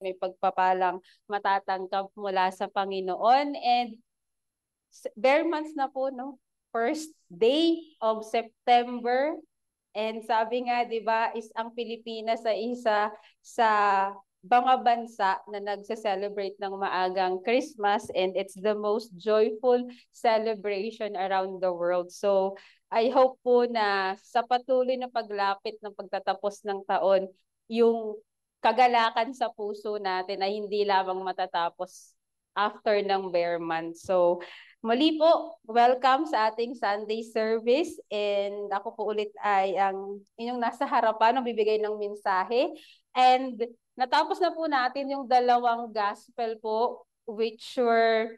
may pagpapalang matatanggap mula sa Panginoon. And bare months na po, no? First day of September. And sabi nga, di ba, is ang Pilipinas sa isa sa mga bansa na nagse celebrate ng maagang Christmas and it's the most joyful celebration around the world. So I hope po na sa patuloy na paglapit ng pagtatapos ng taon, yung kagalakan sa puso natin ay hindi lamang matatapos after ng bear month. So, muli po, welcome sa ating Sunday service and ako po ulit ay ang inyong nasa harapan, ang bibigay ng mensahe. And natapos na po natin yung dalawang gospel po which were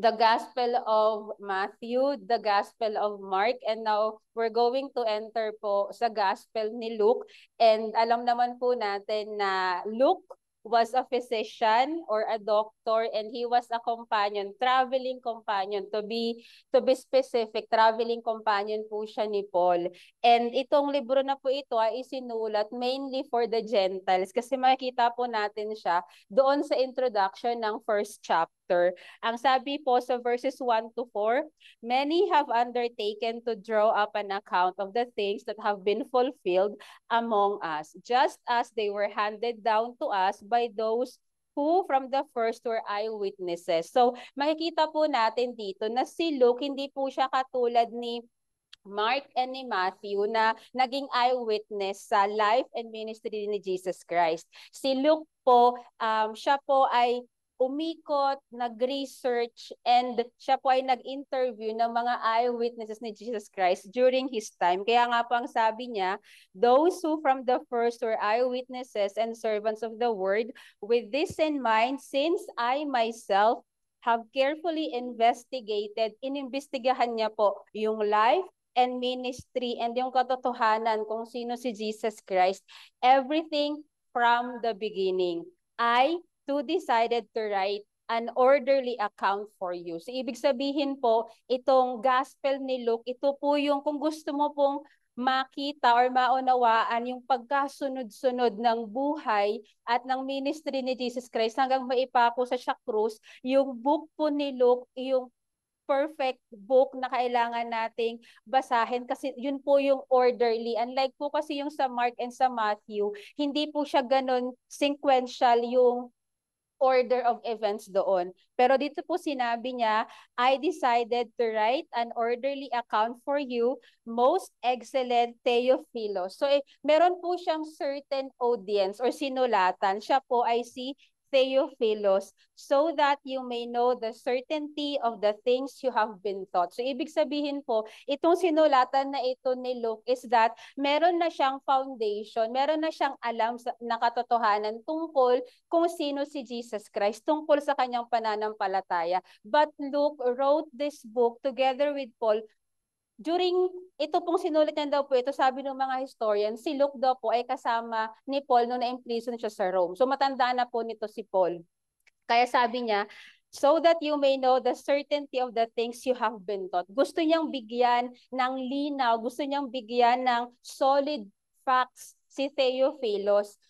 the Gospel of Matthew, the Gospel of Mark, and now we're going to enter po sa Gospel ni Luke. And alam naman po natin na Luke was a physician or a doctor and he was a companion, traveling companion to be to be specific, traveling companion po siya ni Paul. And itong libro na po ito ay isinulat mainly for the Gentiles kasi makikita po natin siya doon sa introduction ng first chapter chapter. Ang sabi po sa verses 1 to 4, Many have undertaken to draw up an account of the things that have been fulfilled among us, just as they were handed down to us by those who from the first were eyewitnesses. So makikita po natin dito na si Luke hindi po siya katulad ni Mark and ni Matthew na naging eyewitness sa life and ministry ni Jesus Christ. Si Luke po, um, siya po ay umikot, nag-research, and siya po ay nag-interview ng mga eyewitnesses ni Jesus Christ during his time. Kaya nga po ang sabi niya, those who from the first were eyewitnesses and servants of the word, with this in mind, since I myself have carefully investigated, inimbestigahan niya po yung life, and ministry and yung katotohanan kung sino si Jesus Christ. Everything from the beginning. I who decided to write an orderly account for you. So ibig sabihin po, itong gospel ni Luke, ito po yung kung gusto mo pong makita or maunawaan yung pagkasunod-sunod ng buhay at ng ministry ni Jesus Christ hanggang maipako sa siya krus, yung book po ni Luke, yung perfect book na kailangan nating basahin kasi yun po yung orderly. Unlike po kasi yung sa Mark and sa Matthew, hindi po siya ganun sequential yung order of events doon. Pero dito po sinabi niya, I decided to write an orderly account for you, most excellent Teofilo. So eh, meron po siyang certain audience or sinulatan. Siya po ay si Theophilos, so that you may know the certainty of the things you have been taught. So ibig sabihin po, itong sinulatan na ito ni Luke is that meron na siyang foundation, meron na siyang alam na katotohanan tungkol kung sino si Jesus Christ, tungkol sa kanyang pananampalataya. But Luke wrote this book together with Paul during ito pong sinulat niya daw po, ito sabi ng mga historian, si Luke daw po ay kasama ni Paul noong na-imprison siya sa Rome. So matanda na po nito si Paul. Kaya sabi niya, so that you may know the certainty of the things you have been taught. Gusto niyang bigyan ng linaw, gusto niyang bigyan ng solid facts si Theophilus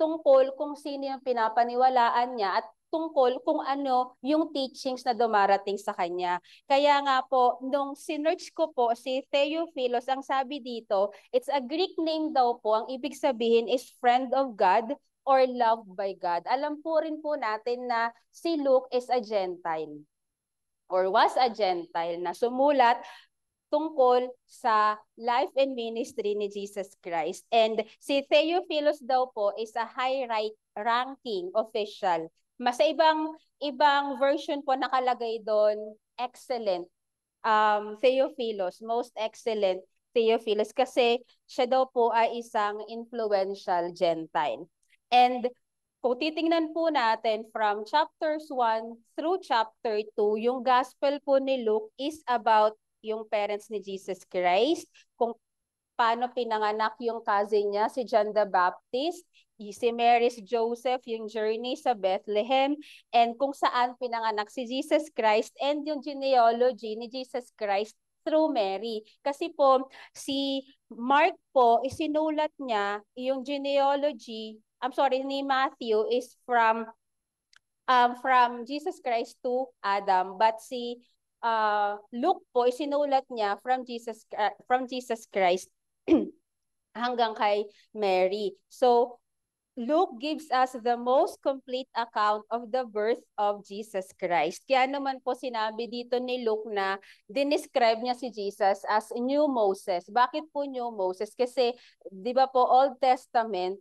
tungkol kung sino yung pinapaniwalaan niya at tungkol kung ano yung teachings na dumarating sa kanya. Kaya nga po, nung sinerch ko po si Theophilos, ang sabi dito, it's a Greek name daw po, ang ibig sabihin is friend of God or loved by God. Alam po rin po natin na si Luke is a Gentile or was a Gentile na sumulat tungkol sa life and ministry ni Jesus Christ. And si Theophilus daw po is a high right ranking official mas ibang ibang version po nakalagay doon, excellent. Um, Theophilus, most excellent Theophilus kasi siya daw po ay isang influential Gentile. And kung titingnan po natin from chapters 1 through chapter 2, yung gospel po ni Luke is about yung parents ni Jesus Christ, kung paano pinanganak yung cousin niya, si John the Baptist, si Mary, si Joseph, yung journey sa Bethlehem, and kung saan pinanganak si Jesus Christ, and yung genealogy ni Jesus Christ through Mary. Kasi po, si Mark po, isinulat niya yung genealogy, I'm sorry, ni Matthew is from um, from Jesus Christ to Adam. But si uh, Luke po, isinulat niya from Jesus, uh, from Jesus Christ hanggang kay Mary. So, Luke gives us the most complete account of the birth of Jesus Christ. Kaya naman po sinabi dito ni Luke na dinescribe niya si Jesus as New Moses. Bakit po New Moses? Kasi di ba po Old Testament,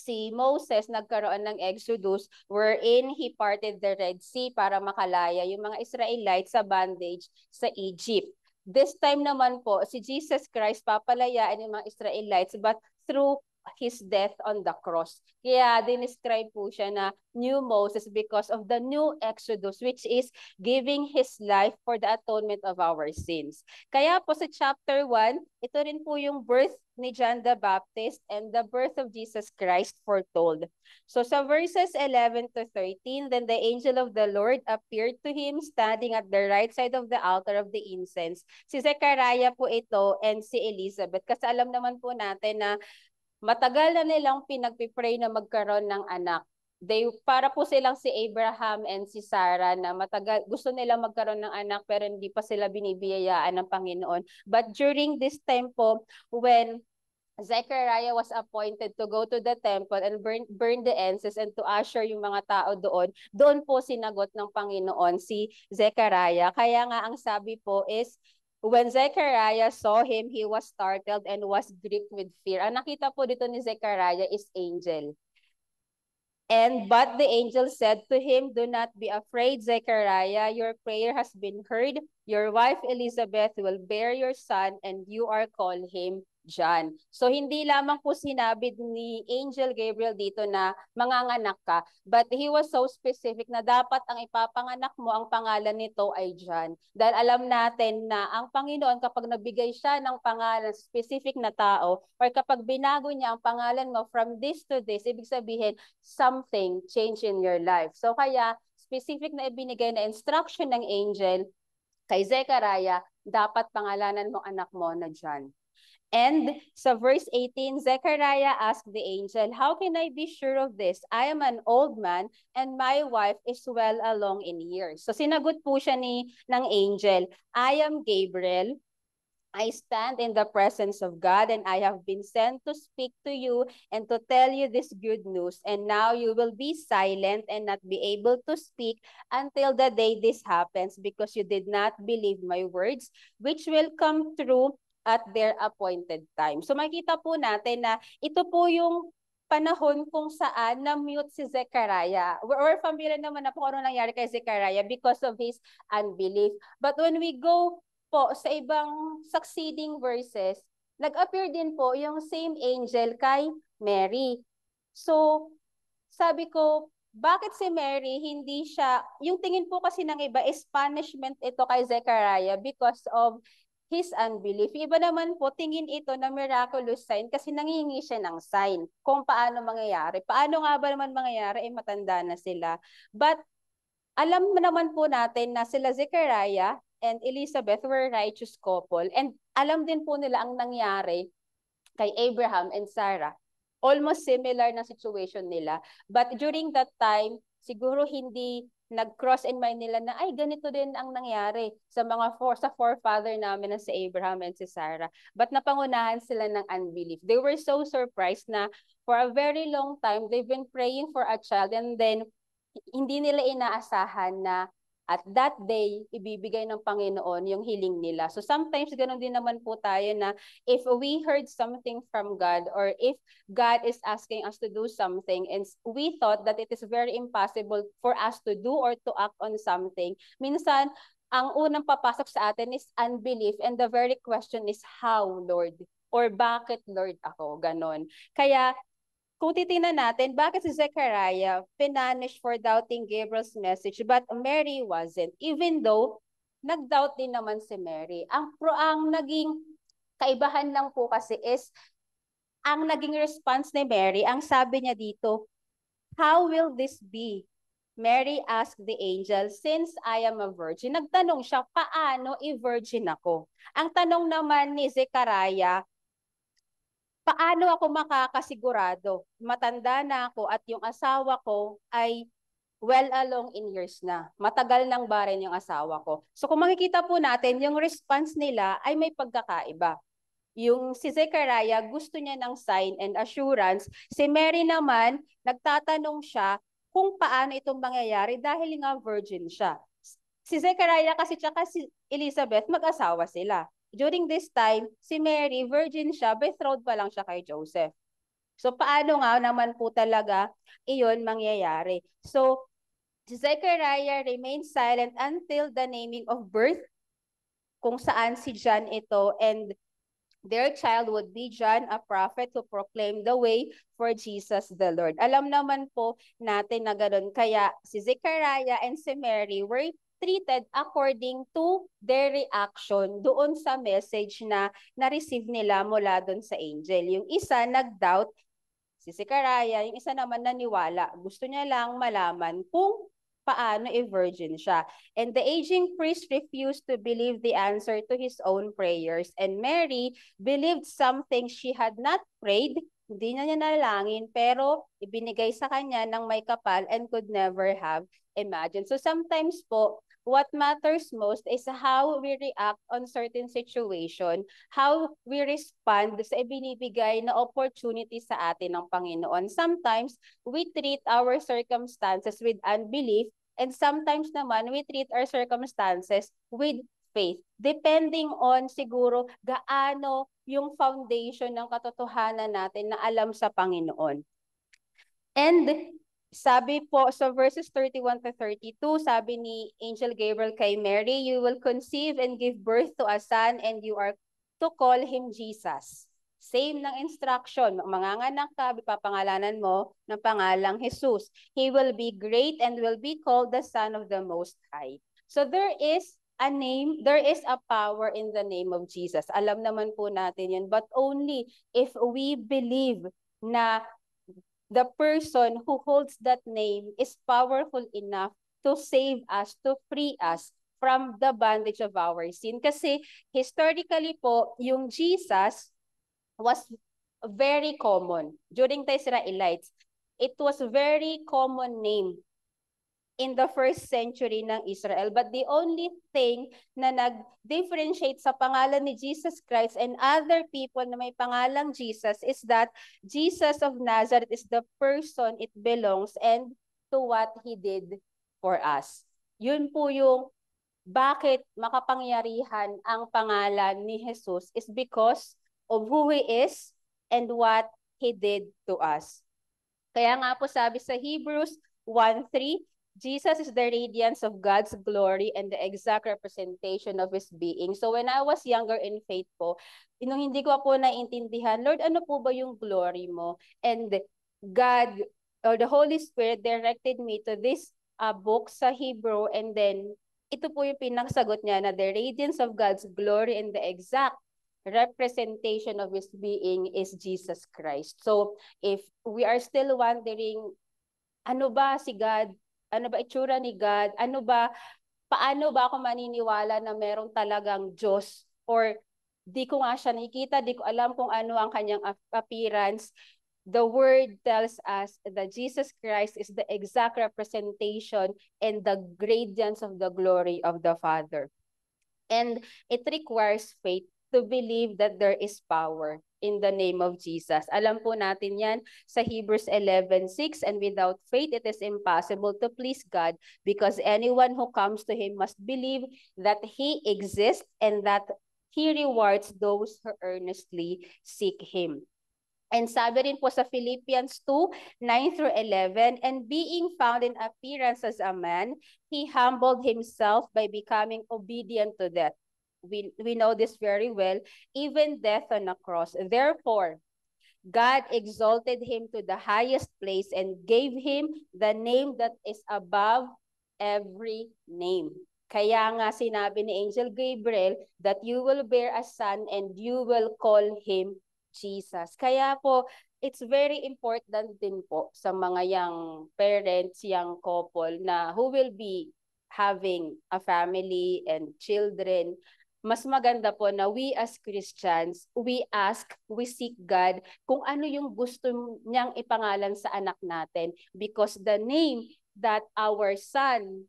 si Moses nagkaroon ng Exodus wherein he parted the Red Sea para makalaya yung mga Israelites sa bondage sa Egypt. This time naman po, si Jesus Christ papalayain yung mga Israelites but through his death on the cross. Kaya dinescribe po siya na new Moses because of the new Exodus which is giving his life for the atonement of our sins. Kaya po sa chapter 1, ito rin po yung birth ni John the Baptist and the birth of Jesus Christ foretold. So sa verses 11 to 13, then the angel of the Lord appeared to him standing at the right side of the altar of the incense. Si Zechariah po ito and si Elizabeth. Kasi alam naman po natin na Matagal na nilang pinagpipray na magkaroon ng anak. They, para po silang si Abraham and si Sarah na matagal, gusto nila magkaroon ng anak pero hindi pa sila binibiyayaan ng Panginoon. But during this time po, when Zechariah was appointed to go to the temple and burn, burn the incense and to usher yung mga tao doon. Doon po sinagot ng Panginoon si Zechariah. Kaya nga ang sabi po is, When Zechariah saw him, he was startled and was gripped with fear. Ang nakita po dito ni Zechariah is angel. And but the angel said to him, Do not be afraid, Zechariah. Your prayer has been heard. Your wife Elizabeth will bear your son, and you are called him dyan. So hindi lamang po sinabi ni Angel Gabriel dito na manganganak ka, but he was so specific na dapat ang ipapanganak mo, ang pangalan nito ay John. Dahil alam natin na ang Panginoon kapag nabigay siya ng pangalan specific na tao or kapag binago niya ang pangalan mo from this to this, ibig sabihin something change in your life. So kaya specific na ibinigay na instruction ng angel kay Zechariah, dapat pangalanan mo anak mo na John. And sa verse 18, Zechariah asked the angel, How can I be sure of this? I am an old man and my wife is well along in years. So sinagot po siya ni, ng angel, I am Gabriel. I stand in the presence of God and I have been sent to speak to you and to tell you this good news. And now you will be silent and not be able to speak until the day this happens because you did not believe my words, which will come true at their appointed time. So makita po natin na ito po yung panahon kung saan na-mute si Zechariah. We're, we're familiar naman na po ano nangyari kay Zechariah because of his unbelief. But when we go po sa ibang succeeding verses, nag-appear din po yung same angel kay Mary. So, sabi ko, bakit si Mary hindi siya, yung tingin po kasi ng iba is punishment ito kay Zechariah because of his unbelief. iba naman po, tingin ito na miraculous sign kasi nangingi siya ng sign kung paano mangyayari. Paano nga ba naman mangyayari? Eh, matanda na sila. But alam naman po natin na sila Zechariah and Elizabeth were righteous couple. And alam din po nila ang nangyari kay Abraham and Sarah. Almost similar na situation nila. But during that time, siguro hindi nag-cross in mind nila na ay ganito din ang nangyari sa mga for, sa forefather namin na si Abraham and si Sarah. But napangunahan sila ng unbelief. They were so surprised na for a very long time they've been praying for a child and then hindi nila inaasahan na at that day, ibibigay ng Panginoon yung healing nila. So sometimes ganun din naman po tayo na if we heard something from God or if God is asking us to do something and we thought that it is very impossible for us to do or to act on something, minsan ang unang papasok sa atin is unbelief and the very question is how, Lord? Or bakit, Lord, ako? Ganon. Kaya kung titingnan natin, bakit si Zechariah pinanish for doubting Gabriel's message but Mary wasn't? Even though nag-doubt din naman si Mary. Ang, pro, ang naging kaibahan lang po kasi is ang naging response ni Mary, ang sabi niya dito, How will this be? Mary asked the angel, Since I am a virgin, nagtanong siya, paano i-virgin ako? Ang tanong naman ni Zechariah, paano ako makakasigurado matanda na ako at yung asawa ko ay well along in years na. Matagal nang barin yung asawa ko. So kung makikita po natin, yung response nila ay may pagkakaiba. Yung si Zechariah, gusto niya ng sign and assurance. Si Mary naman, nagtatanong siya kung paano itong mangyayari dahil nga virgin siya. Si Zechariah kasi tsaka si Elizabeth, mag-asawa sila during this time, si Mary, virgin siya, betrothed pa lang siya kay Joseph. So paano nga naman po talaga iyon mangyayari? So Zechariah remained silent until the naming of birth kung saan si John ito and their child would be John, a prophet to proclaim the way for Jesus the Lord. Alam naman po natin na ganun. Kaya si Zechariah and si Mary were treated according to their reaction doon sa message na na-receive nila mula doon sa angel. Yung isa nag-doubt, si Sikaraya, yung isa naman naniwala. Gusto niya lang malaman kung paano i-virgin siya. And the aging priest refused to believe the answer to his own prayers. And Mary believed something she had not prayed, hindi na niya nalangin, pero ibinigay sa kanya ng may kapal and could never have imagined. So sometimes po, what matters most is how we react on certain situation, how we respond sa ibinibigay na opportunity sa atin ng Panginoon. Sometimes, we treat our circumstances with unbelief and sometimes naman we treat our circumstances with faith. Depending on siguro gaano yung foundation ng katotohanan natin na alam sa Panginoon. And sabi po sa so verses 31 to 32, sabi ni Angel Gabriel kay Mary, you will conceive and give birth to a son and you are to call him Jesus. Same ng instruction, manganganak ka, papangalanan mo ng pangalang Jesus. He will be great and will be called the Son of the Most High. So there is a name, there is a power in the name of Jesus. Alam naman po natin yun, but only if we believe na the person who holds that name is powerful enough to save us, to free us from the bondage of our sin. Kasi historically po, yung Jesus was very common during the Israelites. It was very common name in the first century ng Israel. But the only thing na nag-differentiate sa pangalan ni Jesus Christ and other people na may pangalang Jesus is that Jesus of Nazareth is the person it belongs and to what He did for us. Yun po yung bakit makapangyarihan ang pangalan ni Jesus is because of who He is and what He did to us. Kaya nga po sabi sa Hebrews 1.3, Jesus is the radiance of God's glory and the exact representation of His being. So when I was younger in faith po, nung hindi ko po naintindihan, Lord, ano po ba yung glory mo? And God, or the Holy Spirit directed me to this uh, book sa Hebrew and then ito po yung pinagsagot niya na the radiance of God's glory and the exact representation of His being is Jesus Christ. So if we are still wondering, ano ba si God ano ba itsura ni God? Ano ba, paano ba ako maniniwala na meron talagang Diyos? Or di ko nga siya nakikita, di ko alam kung ano ang kanyang appearance. The Word tells us that Jesus Christ is the exact representation and the gradients of the glory of the Father. And it requires faith to believe that there is power in the name of Jesus. Alam po natin yan sa Hebrews 11.6, And without faith, it is impossible to please God because anyone who comes to Him must believe that He exists and that He rewards those who earnestly seek Him. And sabi rin po sa Philippians 2, 9 through 11, And being found in appearance as a man, he humbled himself by becoming obedient to death, we, we know this very well, even death on a cross. Therefore, God exalted him to the highest place and gave him the name that is above every name. Kaya nga sinabi ni Angel Gabriel that you will bear a son and you will call him Jesus. Kaya po, it's very important din po sa mga young parents, young couple na who will be having a family and children mas maganda po na we as Christians, we ask, we seek God kung ano yung gusto niyang ipangalan sa anak natin. Because the name that our son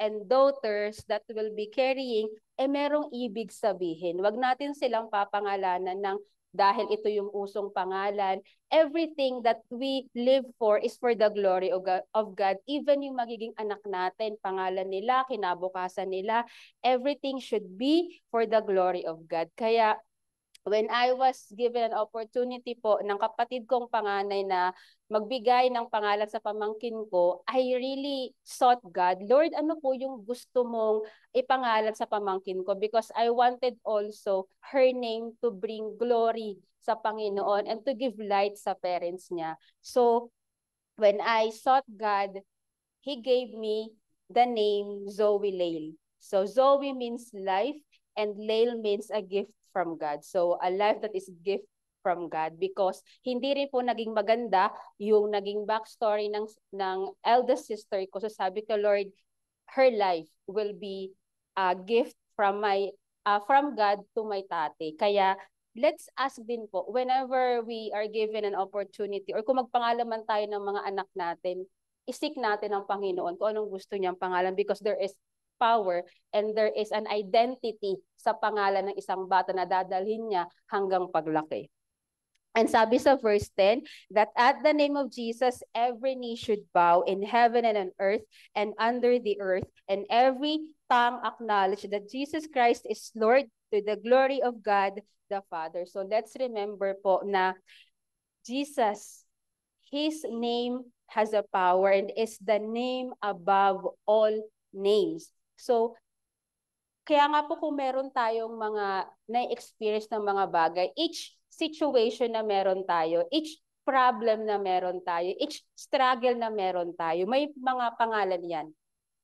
and daughters that will be carrying, eh merong ibig sabihin. Huwag natin silang papangalanan ng dahil ito yung usong pangalan. Everything that we live for is for the glory of God, Even yung magiging anak natin, pangalan nila, kinabukasan nila, everything should be for the glory of God. Kaya when I was given an opportunity po ng kapatid kong panganay na magbigay ng pangalan sa pamangkin ko, I really sought God, Lord, ano po yung gusto mong ipangalan sa pamangkin ko? Because I wanted also her name to bring glory sa Panginoon and to give light sa parents niya. So, when I sought God, He gave me the name Zoe Lail. So, Zoe means life and Lail means a gift from God. So a life that is gift from God because hindi rin po naging maganda yung naging backstory ng ng eldest sister ko. So sabi ko, Lord, her life will be a gift from my uh, from God to my tate. Kaya let's ask din po whenever we are given an opportunity or kung magpangalaman tayo ng mga anak natin, isik natin ang Panginoon kung anong gusto niyang pangalan because there is power and there is an identity sa pangalan ng isang bata na dadalhin niya hanggang paglaki. And sabi sa verse 10, that at the name of Jesus, every knee should bow in heaven and on earth and under the earth, and every tongue acknowledge that Jesus Christ is Lord to the glory of God the Father. So let's remember po na Jesus, His name has a power and is the name above all names. So, kaya nga po kung meron tayong mga na-experience ng mga bagay, each situation na meron tayo, each problem na meron tayo, each struggle na meron tayo, may mga pangalan yan.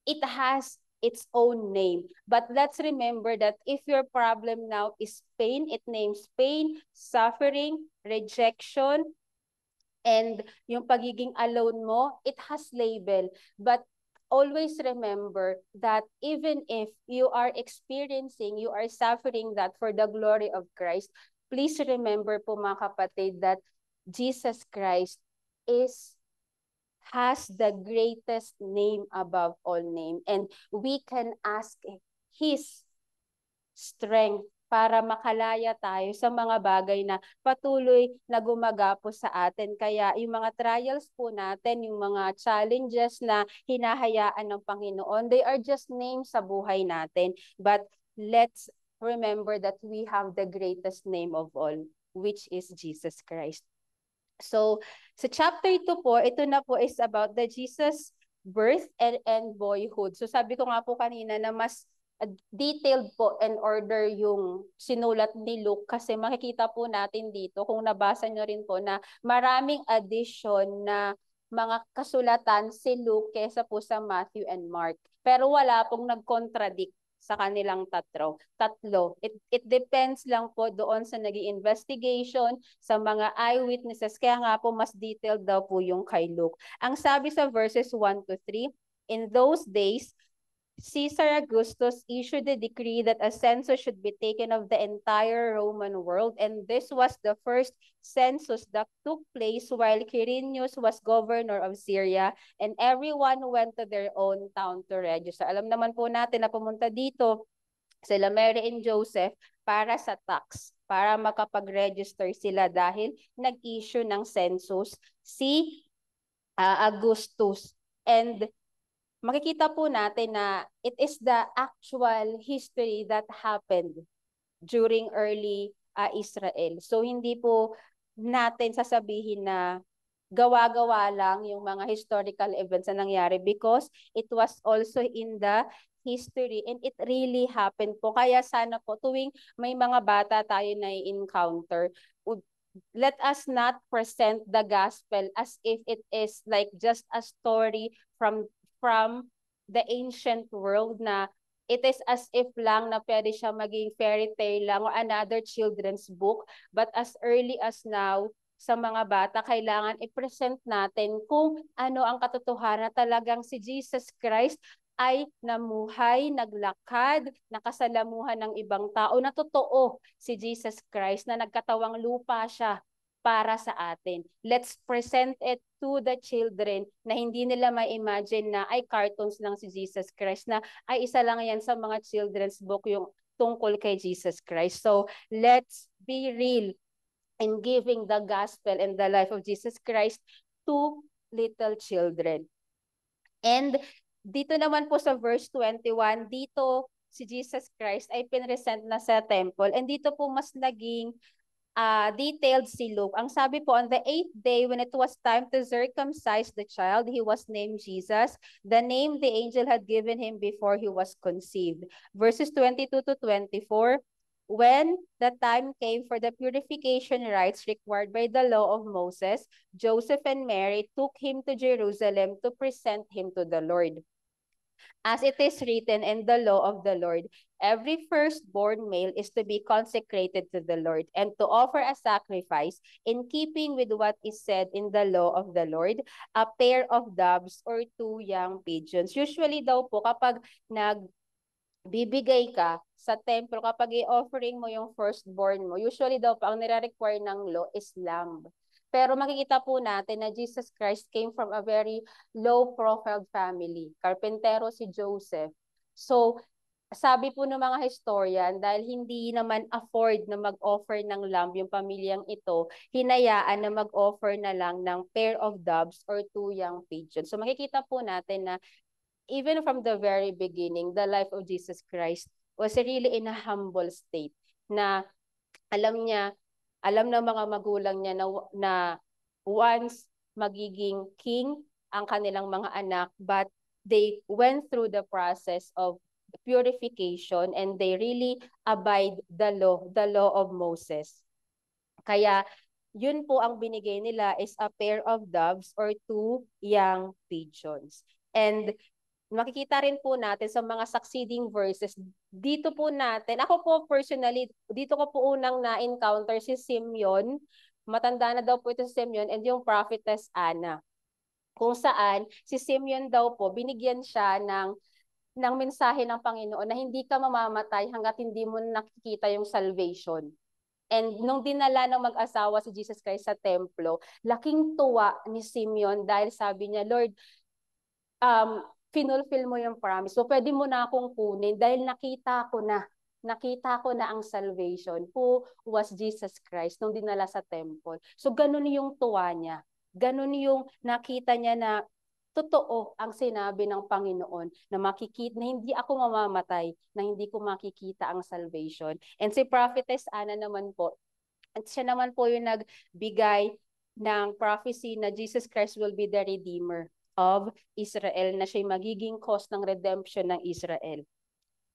It has its own name. But let's remember that if your problem now is pain, it names pain, suffering, rejection, and yung pagiging alone mo, it has label. But always remember that even if you are experiencing, you are suffering that for the glory of Christ, please remember po mga kapatid that Jesus Christ is has the greatest name above all name and we can ask his strength para makalaya tayo sa mga bagay na patuloy na gumagapos sa atin. Kaya yung mga trials po natin, yung mga challenges na hinahayaan ng Panginoon, they are just names sa buhay natin. But let's remember that we have the greatest name of all, which is Jesus Christ. So, sa chapter 2 po, ito na po is about the Jesus birth and, and boyhood. So sabi ko nga po kanina na mas detailed po and order yung sinulat ni Luke kasi makikita po natin dito kung nabasa nyo rin po na maraming addition na mga kasulatan si Luke kesa po sa Matthew and Mark. Pero wala pong nag-contradict sa kanilang tatlo. Tatlo. It, it depends lang po doon sa nag investigation sa mga eyewitnesses. Kaya nga po, mas detailed daw po yung kay Luke. Ang sabi sa verses 1 to 3, In those days, Caesar Augustus issued a decree that a census should be taken of the entire Roman world, and this was the first census that took place while Quirinius was governor of Syria, and everyone went to their own town to register. Alam naman po natin na pumunta dito sila Mary and Joseph para sa tax, para makapag-register sila dahil nag-issue ng census si uh, Augustus. And makikita po natin na it is the actual history that happened during early uh, Israel. So hindi po natin sasabihin na gawa-gawa lang yung mga historical events na nangyari because it was also in the history and it really happened po. Kaya sana po tuwing may mga bata tayo na encounter let us not present the gospel as if it is like just a story from from the ancient world na it is as if lang na pwede siya maging fairy tale lang or another children's book. But as early as now, sa mga bata, kailangan i-present natin kung ano ang katotohanan talagang si Jesus Christ ay namuhay, naglakad, nakasalamuhan ng ibang tao na totoo si Jesus Christ na nagkatawang lupa siya para sa atin. Let's present it to the children na hindi nila ma-imagine na ay cartoons lang si Jesus Christ, na ay isa lang yan sa mga children's book yung tungkol kay Jesus Christ. So let's be real in giving the gospel and the life of Jesus Christ to little children. And dito naman po sa verse 21, dito si Jesus Christ ay pinresent na sa temple. And dito po mas naging uh, detailed si Luke. Ang sabi po, on the eighth day when it was time to circumcise the child, he was named Jesus, the name the angel had given him before he was conceived. Verses 22 to 24, when the time came for the purification rites required by the law of Moses, Joseph and Mary took him to Jerusalem to present him to the Lord. As it is written in the law of the Lord, every firstborn male is to be consecrated to the Lord and to offer a sacrifice in keeping with what is said in the law of the Lord, a pair of doves or two young pigeons. Usually daw po kapag nag bibigay ka sa temple, kapag i-offering mo yung firstborn mo, usually daw po ang nire-require ng law is lamb. Pero makikita po natin na Jesus Christ came from a very low-profile family. Karpentero si Joseph. So, sabi po ng mga historian, dahil hindi naman afford na mag-offer ng lamb yung pamilyang ito, hinayaan na mag-offer na lang ng pair of doves or two young pigeons. So makikita po natin na even from the very beginning, the life of Jesus Christ was really in a humble state na alam niya alam ng mga magulang niya na, na once magiging king ang kanilang mga anak but they went through the process of purification and they really abide the law, the law of Moses. Kaya yun po ang binigay nila is a pair of doves or two young pigeons. And makikita rin po natin sa mga succeeding verses, dito po natin, ako po personally, dito ko po unang na-encounter si Simeon, matanda na daw po ito si Simeon, and yung prophetess Anna. Kung saan, si Simeon daw po, binigyan siya ng ng mensahe ng Panginoon na hindi ka mamamatay hanggat hindi mo nakikita yung salvation. And nung dinala ng mag-asawa si Jesus Christ sa templo, laking tuwa ni Simeon dahil sabi niya, Lord, um, finulfill mo yung promise. So pwede mo na akong kunin dahil nakita ko na nakita ko na ang salvation who was Jesus Christ nung dinala sa temple. So ganun yung tuwa niya. Ganun yung nakita niya na totoo ang sinabi ng Panginoon na makikita na hindi ako mamamatay, na hindi ko makikita ang salvation. And si Prophetess Anna naman po, at siya naman po yung nagbigay ng prophecy na Jesus Christ will be the Redeemer of Israel na siya'y magiging cause ng redemption ng Israel.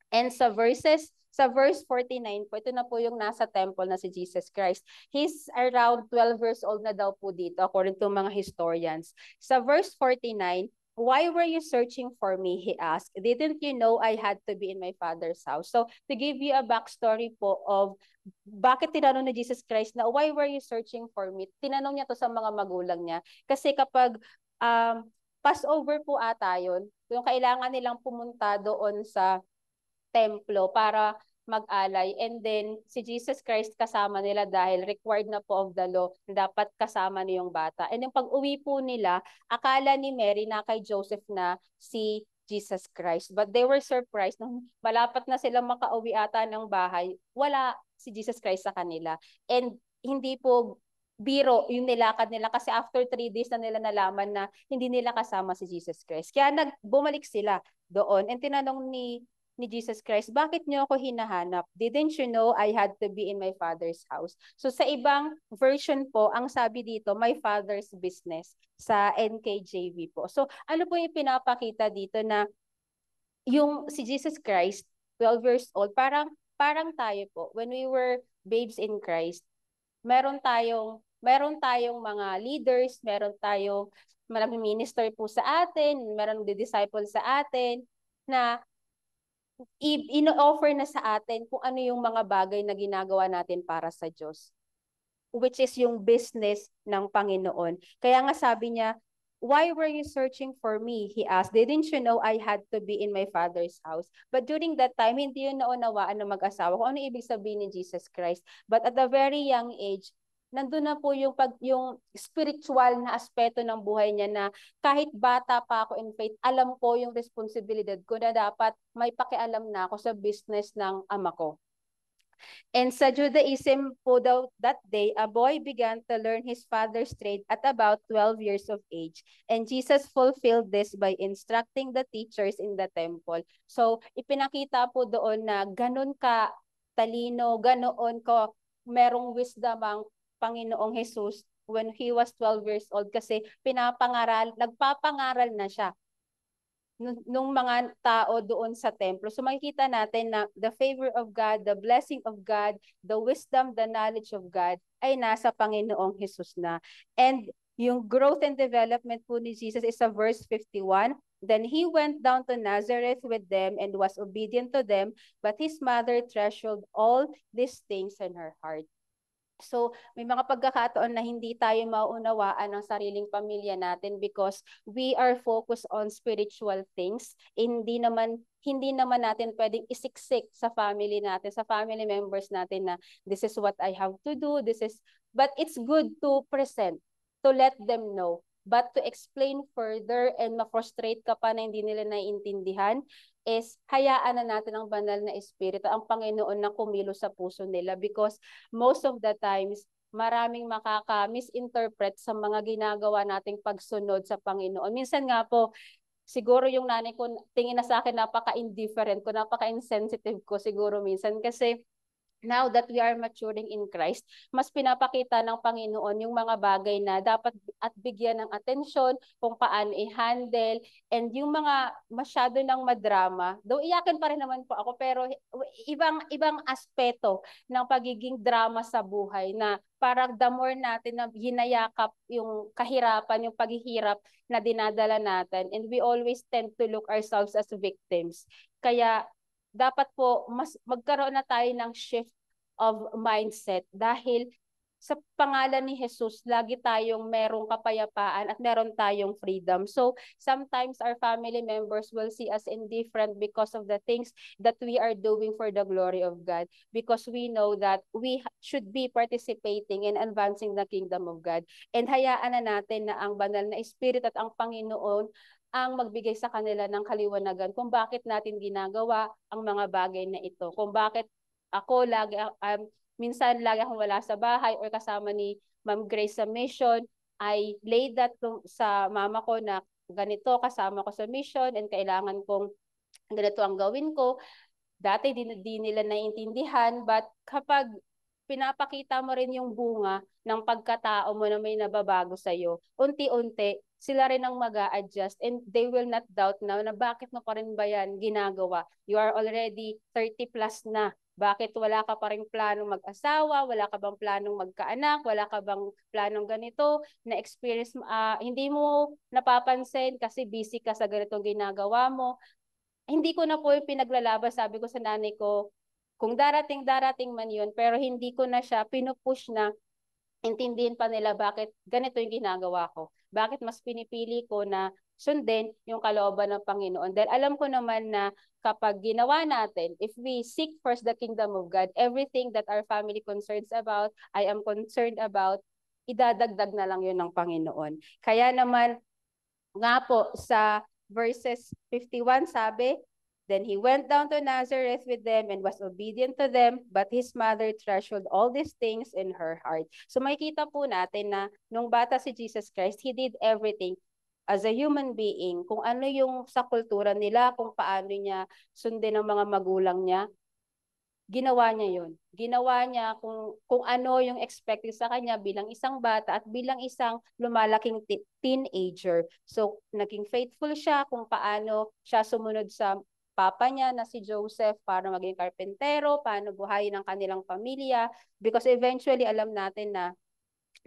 And sa verses sa verse 49 po, ito na po yung nasa temple na si Jesus Christ. He's around 12 years old na daw po dito according to mga historians. Sa verse 49, Why were you searching for me? He asked. Didn't you know I had to be in my father's house? So to give you a backstory po of bakit tinanong ni Jesus Christ na why were you searching for me? Tinanong niya to sa mga magulang niya. Kasi kapag um, Passover po ata yun. Yung kailangan nilang pumunta doon sa templo para mag-alay. And then, si Jesus Christ kasama nila dahil required na po of the law, na dapat kasama niyo yung bata. And yung pag-uwi po nila, akala ni Mary na kay Joseph na si Jesus Christ. But they were surprised nung malapit na sila makauwi ata ng bahay, wala si Jesus Christ sa kanila. And hindi po biro yung nilakad nila kasi after three days na nila nalaman na hindi nila kasama si Jesus Christ. Kaya nagbumalik sila doon and tinanong ni ni Jesus Christ, bakit niyo ako hinahanap? Didn't you know I had to be in my father's house? So sa ibang version po, ang sabi dito, my father's business sa NKJV po. So ano po yung pinapakita dito na yung si Jesus Christ, 12 years old, parang parang tayo po, when we were babes in Christ, meron tayong meron tayong mga leaders, meron tayong nag-minister po sa atin, meron nagdi-disciple sa atin, na ino-offer na sa atin kung ano yung mga bagay na ginagawa natin para sa Diyos. Which is yung business ng Panginoon. Kaya nga sabi niya, why were you searching for me? He asked, didn't you know I had to be in my father's house? But during that time, hindi yun naunawaan ng mag-asawa kung ano ibig sabihin ni Jesus Christ. But at a very young age, nandun na po yung, pag, yung spiritual na aspeto ng buhay niya na kahit bata pa ako in faith, alam ko yung responsibilidad ko na dapat may pakialam na ako sa business ng ama ko. And sa Judaism po daw that day, a boy began to learn his father's trade at about 12 years of age. And Jesus fulfilled this by instructing the teachers in the temple. So ipinakita po doon na ganun ka talino, ganoon ko merong wisdom ang Panginoong Jesus when he was 12 years old kasi pinapangaral, nagpapangaral na siya nung mga tao doon sa templo. So makikita natin na the favor of God, the blessing of God, the wisdom, the knowledge of God ay nasa Panginoong Jesus na. And yung growth and development po ni Jesus is sa verse 51. Then he went down to Nazareth with them and was obedient to them, but his mother treasured all these things in her heart. So, may mga pagkakataon na hindi tayo mauunawaan ng sariling pamilya natin because we are focused on spiritual things. Hindi naman hindi naman natin pwedeng isiksik sa family natin, sa family members natin na this is what I have to do, this is, but it's good to present, to let them know, but to explain further and ma-frustrate ka pa na hindi nila naiintindihan, is hayaan na natin ang banal na espiritu, ang Panginoon na kumilo sa puso nila because most of the times, maraming makaka-misinterpret sa mga ginagawa nating pagsunod sa Panginoon. Minsan nga po, siguro yung nanay ko, tingin na sa akin, napaka-indifferent ko, napaka-insensitive ko siguro minsan kasi now that we are maturing in Christ, mas pinapakita ng Panginoon yung mga bagay na dapat at bigyan ng atensyon, kung paano i-handle, and yung mga masyado ng madrama. Though iyakin pa rin naman po ako, pero ibang, ibang aspeto ng pagiging drama sa buhay na parang the more natin na hinayakap yung kahirapan, yung paghihirap na dinadala natin, and we always tend to look ourselves as victims. Kaya dapat po mas magkaroon na tayo ng shift of mindset dahil sa pangalan ni Jesus, lagi tayong merong kapayapaan at meron tayong freedom. So, sometimes our family members will see us indifferent because of the things that we are doing for the glory of God because we know that we should be participating in advancing the kingdom of God. And hayaan na natin na ang banal na Spirit at ang Panginoon ang magbigay sa kanila ng kaliwanagan kung bakit natin ginagawa ang mga bagay na ito. Kung bakit ako lagi, um, minsan lagi akong wala sa bahay or kasama ni Ma'am Grace sa mission, I laid that to, sa mama ko na ganito kasama ko sa mission and kailangan kong ganito ang gawin ko. Dati din, di nila naiintindihan but kapag pinapakita mo rin yung bunga ng pagkatao mo na may nababago sa iyo. unti-unti sila rin ang mag adjust and they will not doubt na, na bakit mo pa rin ba yan ginagawa? You are already 30 plus na. Bakit wala ka pa rin planong mag-asawa? Wala ka bang planong magkaanak? Wala ka bang planong ganito? Na-experience, uh, ah, hindi mo napapansin kasi busy ka sa ganitong ginagawa mo. Hindi ko na po yung pinaglalabas. Sabi ko sa nanay ko, kung darating-darating man yun, pero hindi ko na siya pinupush na intindihin pa nila bakit ganito yung ginagawa ko bakit mas pinipili ko na sundin yung kalooban ng Panginoon. Dahil alam ko naman na kapag ginawa natin, if we seek first the kingdom of God, everything that our family concerns about, I am concerned about, idadagdag na lang yun ng Panginoon. Kaya naman, nga po, sa verses 51 sabi, Then he went down to Nazareth with them and was obedient to them, but his mother treasured all these things in her heart. So makikita po natin na nung bata si Jesus Christ, he did everything as a human being, kung ano yung sa kultura nila, kung paano niya sundin ang mga magulang niya, ginawa niya yon. Ginawa niya kung, kung ano yung expected sa kanya bilang isang bata at bilang isang lumalaking teenager. So, naging faithful siya kung paano siya sumunod sa papa niya na si Joseph para maging karpentero, paano buhayin ang kanilang pamilya. Because eventually, alam natin na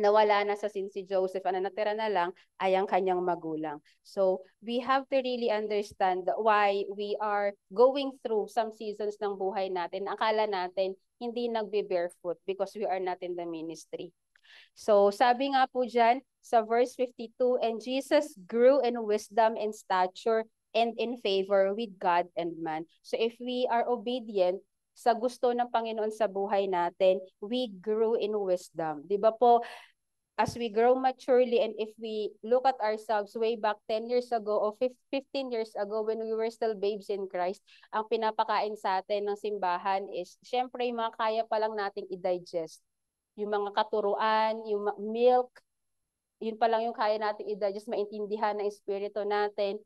nawala na sa sin si Joseph, ang natira na lang ay ang kanyang magulang. So, we have to really understand why we are going through some seasons ng buhay natin. Akala natin hindi nagbe-barefoot because we are not in the ministry. So, sabi nga po dyan sa verse 52, And Jesus grew in wisdom and stature and in favor with God and man. So if we are obedient sa gusto ng Panginoon sa buhay natin, we grow in wisdom. 'Di ba po? As we grow maturely and if we look at ourselves way back 10 years ago or 15 years ago when we were still babes in Christ, ang pinapakain sa atin ng simbahan is syempre yung mga kaya pa lang nating i-digest. Yung mga katuruan, yung milk, yun pa lang yung kaya natin i-digest, maintindihan ng espiritu natin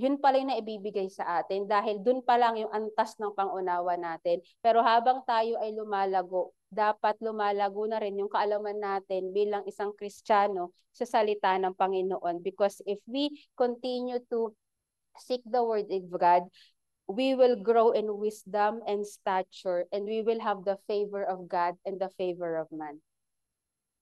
yun pala yung naibibigay sa atin dahil dun pa lang yung antas ng pangunawa natin. Pero habang tayo ay lumalago, dapat lumalago na rin yung kaalaman natin bilang isang Kristiyano sa salita ng Panginoon. Because if we continue to seek the Word of God, we will grow in wisdom and stature and we will have the favor of God and the favor of man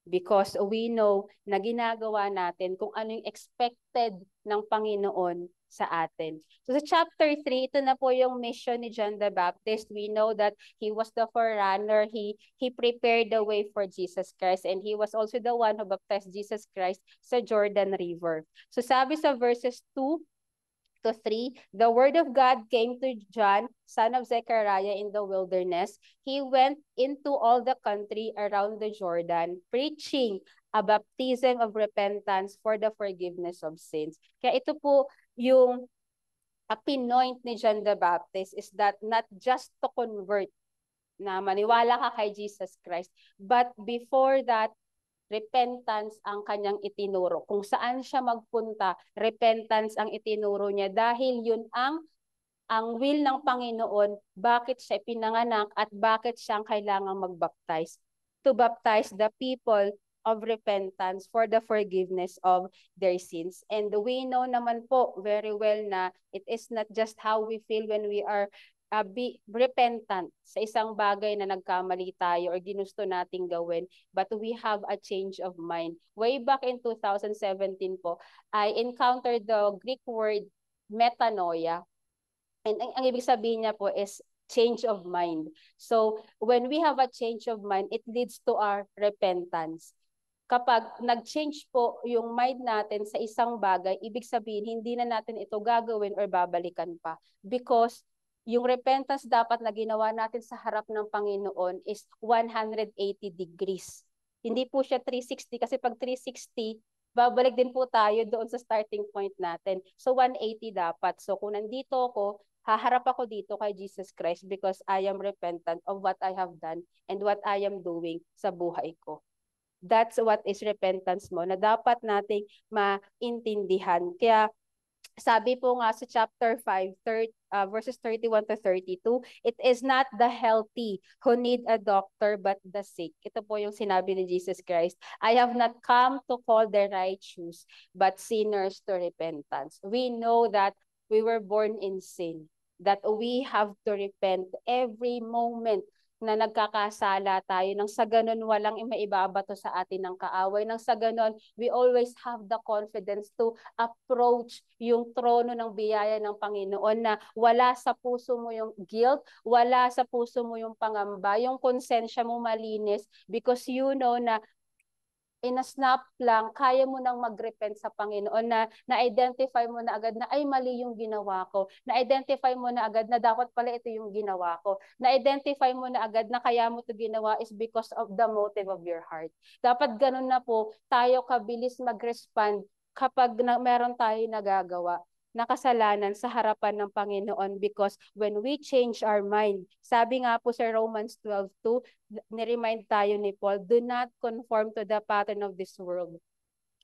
because we know na ginagawa natin kung ano yung expected ng Panginoon sa atin. So sa chapter 3, ito na po yung mission ni John the Baptist. We know that he was the forerunner. He, he prepared the way for Jesus Christ and he was also the one who baptized Jesus Christ sa Jordan River. So sabi sa verses 2 to 3, the word of God came to John, son of Zechariah, in the wilderness. He went into all the country around the Jordan, preaching a baptism of repentance for the forgiveness of sins. Kaya ito po, yung apinoint ni John the Baptist is that not just to convert na maniwala ka kay Jesus Christ, but before that, repentance ang kanyang itinuro. Kung saan siya magpunta, repentance ang itinuro niya dahil yun ang ang will ng Panginoon, bakit siya pinanganak at bakit siya kailangang magbaptize. To baptize the people of repentance for the forgiveness of their sins. And we know naman po very well na it is not just how we feel when we are uh, be repentant sa isang bagay na nagkamali tayo or ginusto nating gawin but we have a change of mind. Way back in 2017 po, I encountered the Greek word metanoia. And ang, ang ibig sabihin niya po is change of mind. So when we have a change of mind, it leads to our repentance kapag nag-change po yung mind natin sa isang bagay, ibig sabihin hindi na natin ito gagawin or babalikan pa. Because yung repentance dapat na ginawa natin sa harap ng Panginoon is 180 degrees. Hindi po siya 360 kasi pag 360, babalik din po tayo doon sa starting point natin. So 180 dapat. So kung nandito ako, haharap ako dito kay Jesus Christ because I am repentant of what I have done and what I am doing sa buhay ko. That's what is repentance mo na dapat nating maintindihan. Kaya sabi po nga sa chapter 5, 30, uh, verses 31 to 32, it is not the healthy who need a doctor but the sick. Ito po yung sinabi ni Jesus Christ. I have not come to call the righteous but sinners to repentance. We know that we were born in sin, that we have to repent every moment na nagkakasala tayo nang sa ganun walang maibabato sa atin ng kaaway nang sa ganun we always have the confidence to approach yung trono ng biyaya ng Panginoon na wala sa puso mo yung guilt wala sa puso mo yung pangamba yung konsensya mo malinis because you know na in a snap lang, kaya mo nang mag-repent sa Panginoon na na-identify mo na agad na ay mali yung ginawa ko. Na-identify mo na agad na dapat pala ito yung ginawa ko. Na-identify mo na agad na kaya mo ito ginawa is because of the motive of your heart. Dapat ganun na po tayo kabilis mag-respond kapag na, meron tayo nagagawa na kasalanan sa harapan ng Panginoon because when we change our mind, sabi nga po sa Romans 12.2, niremind tayo ni Paul, do not conform to the pattern of this world,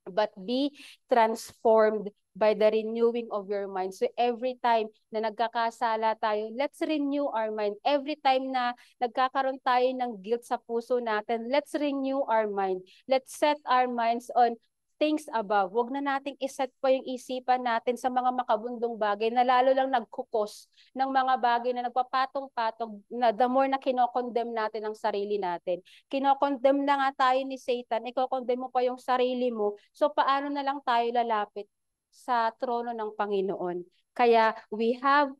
but be transformed by the renewing of your mind. So every time na nagkakasala tayo, let's renew our mind. Every time na nagkakaroon tayo ng guilt sa puso natin, let's renew our mind. Let's set our minds on things above. Huwag na nating iset pa yung isipan natin sa mga makabundong bagay na lalo lang nagkukos ng mga bagay na nagpapatong-patong na the more na kinokondem natin ang sarili natin. Kinokondem na nga tayo ni Satan, ikokondem mo pa yung sarili mo. So paano na lang tayo lalapit sa trono ng Panginoon? Kaya we have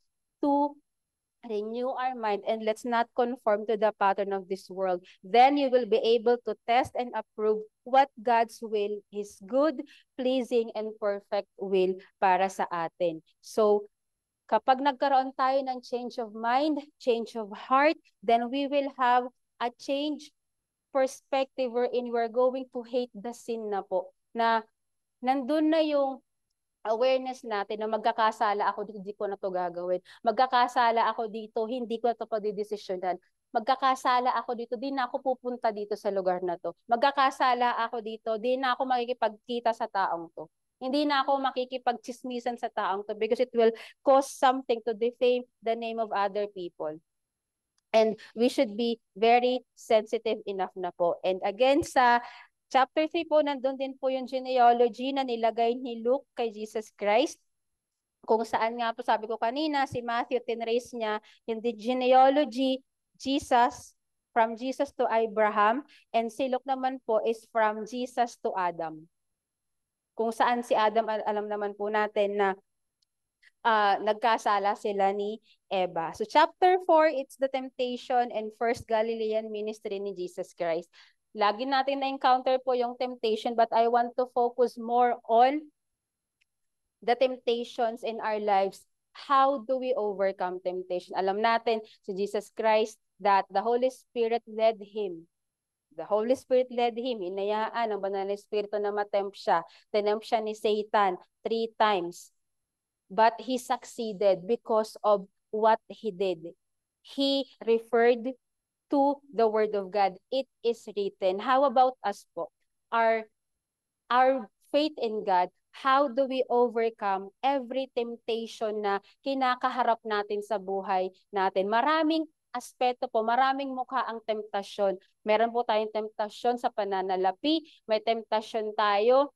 to renew our mind and let's not conform to the pattern of this world. Then you will be able to test and approve what God's will is good, pleasing, and perfect will para sa atin. So, kapag nagkaroon tayo ng change of mind, change of heart, then we will have a change perspective wherein we're going to hate the sin na po. Na nandun na yung awareness natin na magkakasala ako dito, hindi ko na to gagawin. Magkakasala ako dito, hindi ko na to pagdidesisyonan. Magkakasala ako dito, di na ako pupunta dito sa lugar na to. Magkakasala ako dito, di na ako makikipagkita sa taong to. Hindi na ako makikipagchismisan sa taong to because it will cause something to defame the name of other people. And we should be very sensitive enough na po. And again, sa Chapter 3 po, nandun din po yung genealogy na nilagay ni Luke kay Jesus Christ. Kung saan nga po sabi ko kanina, si Matthew tinrace niya yung genealogy, Jesus, from Jesus to Abraham, and si Luke naman po is from Jesus to Adam. Kung saan si Adam, alam naman po natin na uh, nagkasala sila ni Eva. So chapter 4, it's the temptation and first Galilean ministry ni Jesus Christ. Lagi natin na-encounter po yung temptation but I want to focus more on the temptations in our lives. How do we overcome temptation? Alam natin si Jesus Christ that the Holy Spirit led him. The Holy Spirit led him. Inayaan ang banal na Espiritu na matempt siya. Tenempt siya ni Satan three times. But he succeeded because of what he did. He referred to the Word of God. It is written. How about us po? Our, our faith in God, how do we overcome every temptation na kinakaharap natin sa buhay natin? Maraming aspeto po, maraming mukha ang temptasyon. Meron po tayong temptasyon sa pananalapi, may temptasyon tayo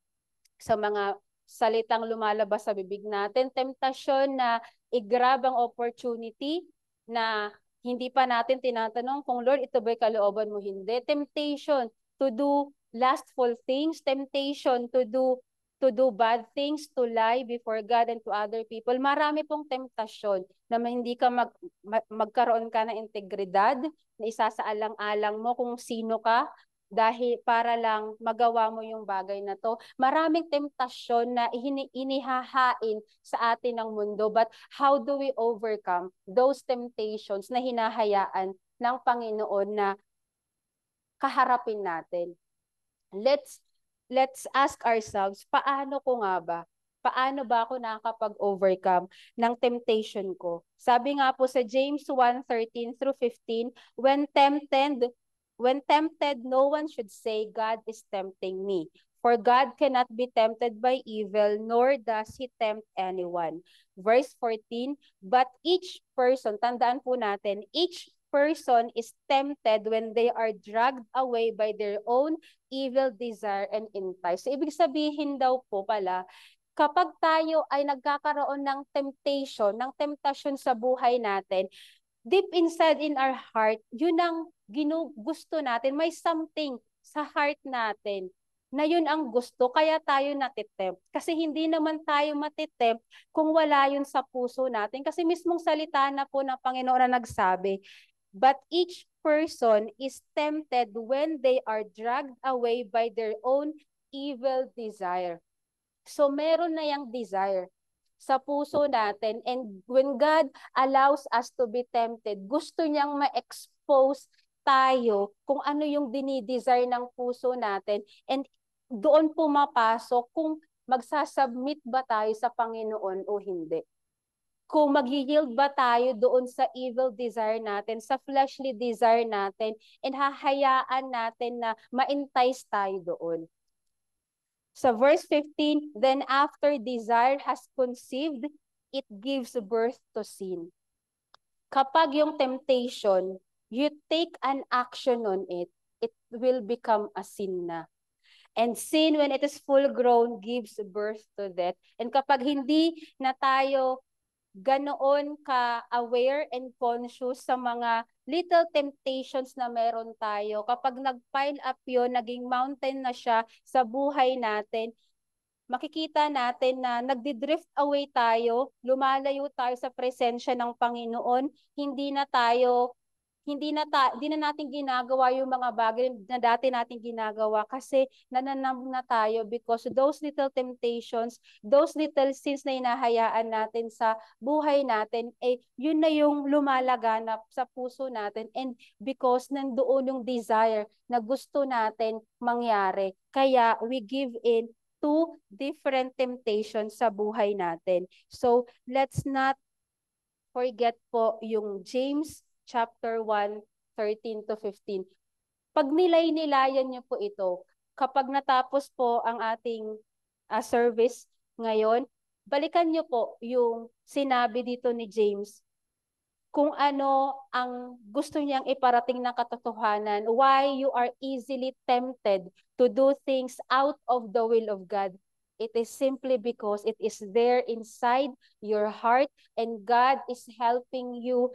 sa mga salitang lumalabas sa bibig natin, temptasyon na i-grab ang opportunity na hindi pa natin tinatanong kung Lord, ito ba'y kalooban mo? Hindi. Temptation to do lustful things, temptation to do to do bad things, to lie before God and to other people. Marami pong temptasyon na hindi ka mag, mag, magkaroon ka ng integridad, na isasaalang-alang mo kung sino ka, dahil para lang magawa mo yung bagay na to. Maraming temptasyon na inihahain sa atin ng mundo but how do we overcome those temptations na hinahayaan ng Panginoon na kaharapin natin? Let's let's ask ourselves, paano ko nga ba? Paano ba ako nakakapag-overcome ng temptation ko? Sabi nga po sa James 1:13 through 15, when tempted, When tempted, no one should say, God is tempting me. For God cannot be tempted by evil, nor does He tempt anyone. Verse 14, But each person, tandaan po natin, each person is tempted when they are dragged away by their own evil desire and entice. So, ibig sabihin daw po pala, kapag tayo ay nagkakaroon ng temptation, ng temptation sa buhay natin, deep inside in our heart, yun ang gusto natin. May something sa heart natin na yun ang gusto, kaya tayo natitempt. Kasi hindi naman tayo matitempt kung wala yun sa puso natin. Kasi mismong salita na po ng Panginoon na nagsabi, But each person is tempted when they are dragged away by their own evil desire. So meron na yung desire sa puso natin. And when God allows us to be tempted, gusto niyang ma-expose tayo kung ano yung dinidesire ng puso natin. And doon pumapasok kung magsasubmit ba tayo sa Panginoon o hindi. Kung mag-yield ba tayo doon sa evil desire natin, sa fleshly desire natin, and hahayaan natin na ma-entice tayo doon sa verse 15, then after desire has conceived, it gives birth to sin. Kapag yung temptation, you take an action on it, it will become a sin na. And sin, when it is full grown, gives birth to death. And kapag hindi na tayo ganoon ka aware and conscious sa mga little temptations na meron tayo. Kapag nag-pile up yon naging mountain na siya sa buhay natin, makikita natin na nagdi-drift away tayo, lumalayo tayo sa presensya ng Panginoon, hindi na tayo hindi na, ta, hindi na natin ginagawa yung mga bagay na dati natin ginagawa kasi nananam na tayo because those little temptations, those little sins na inahayaan natin sa buhay natin, eh, yun na yung lumalaganap sa puso natin and because nandoon yung desire na gusto natin mangyari. Kaya we give in to different temptations sa buhay natin. So, let's not forget po yung James chapter 1, 13 to 15. Pag nilay-nilayan niyo po ito, kapag natapos po ang ating uh, service ngayon, balikan niyo po yung sinabi dito ni James kung ano ang gusto niyang iparating ng katotohanan, why you are easily tempted to do things out of the will of God. It is simply because it is there inside your heart and God is helping you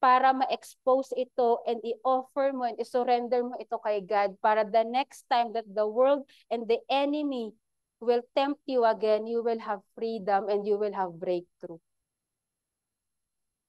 para ma-expose ito and i-offer mo and i-surrender mo ito kay God para the next time that the world and the enemy will tempt you again, you will have freedom and you will have breakthrough.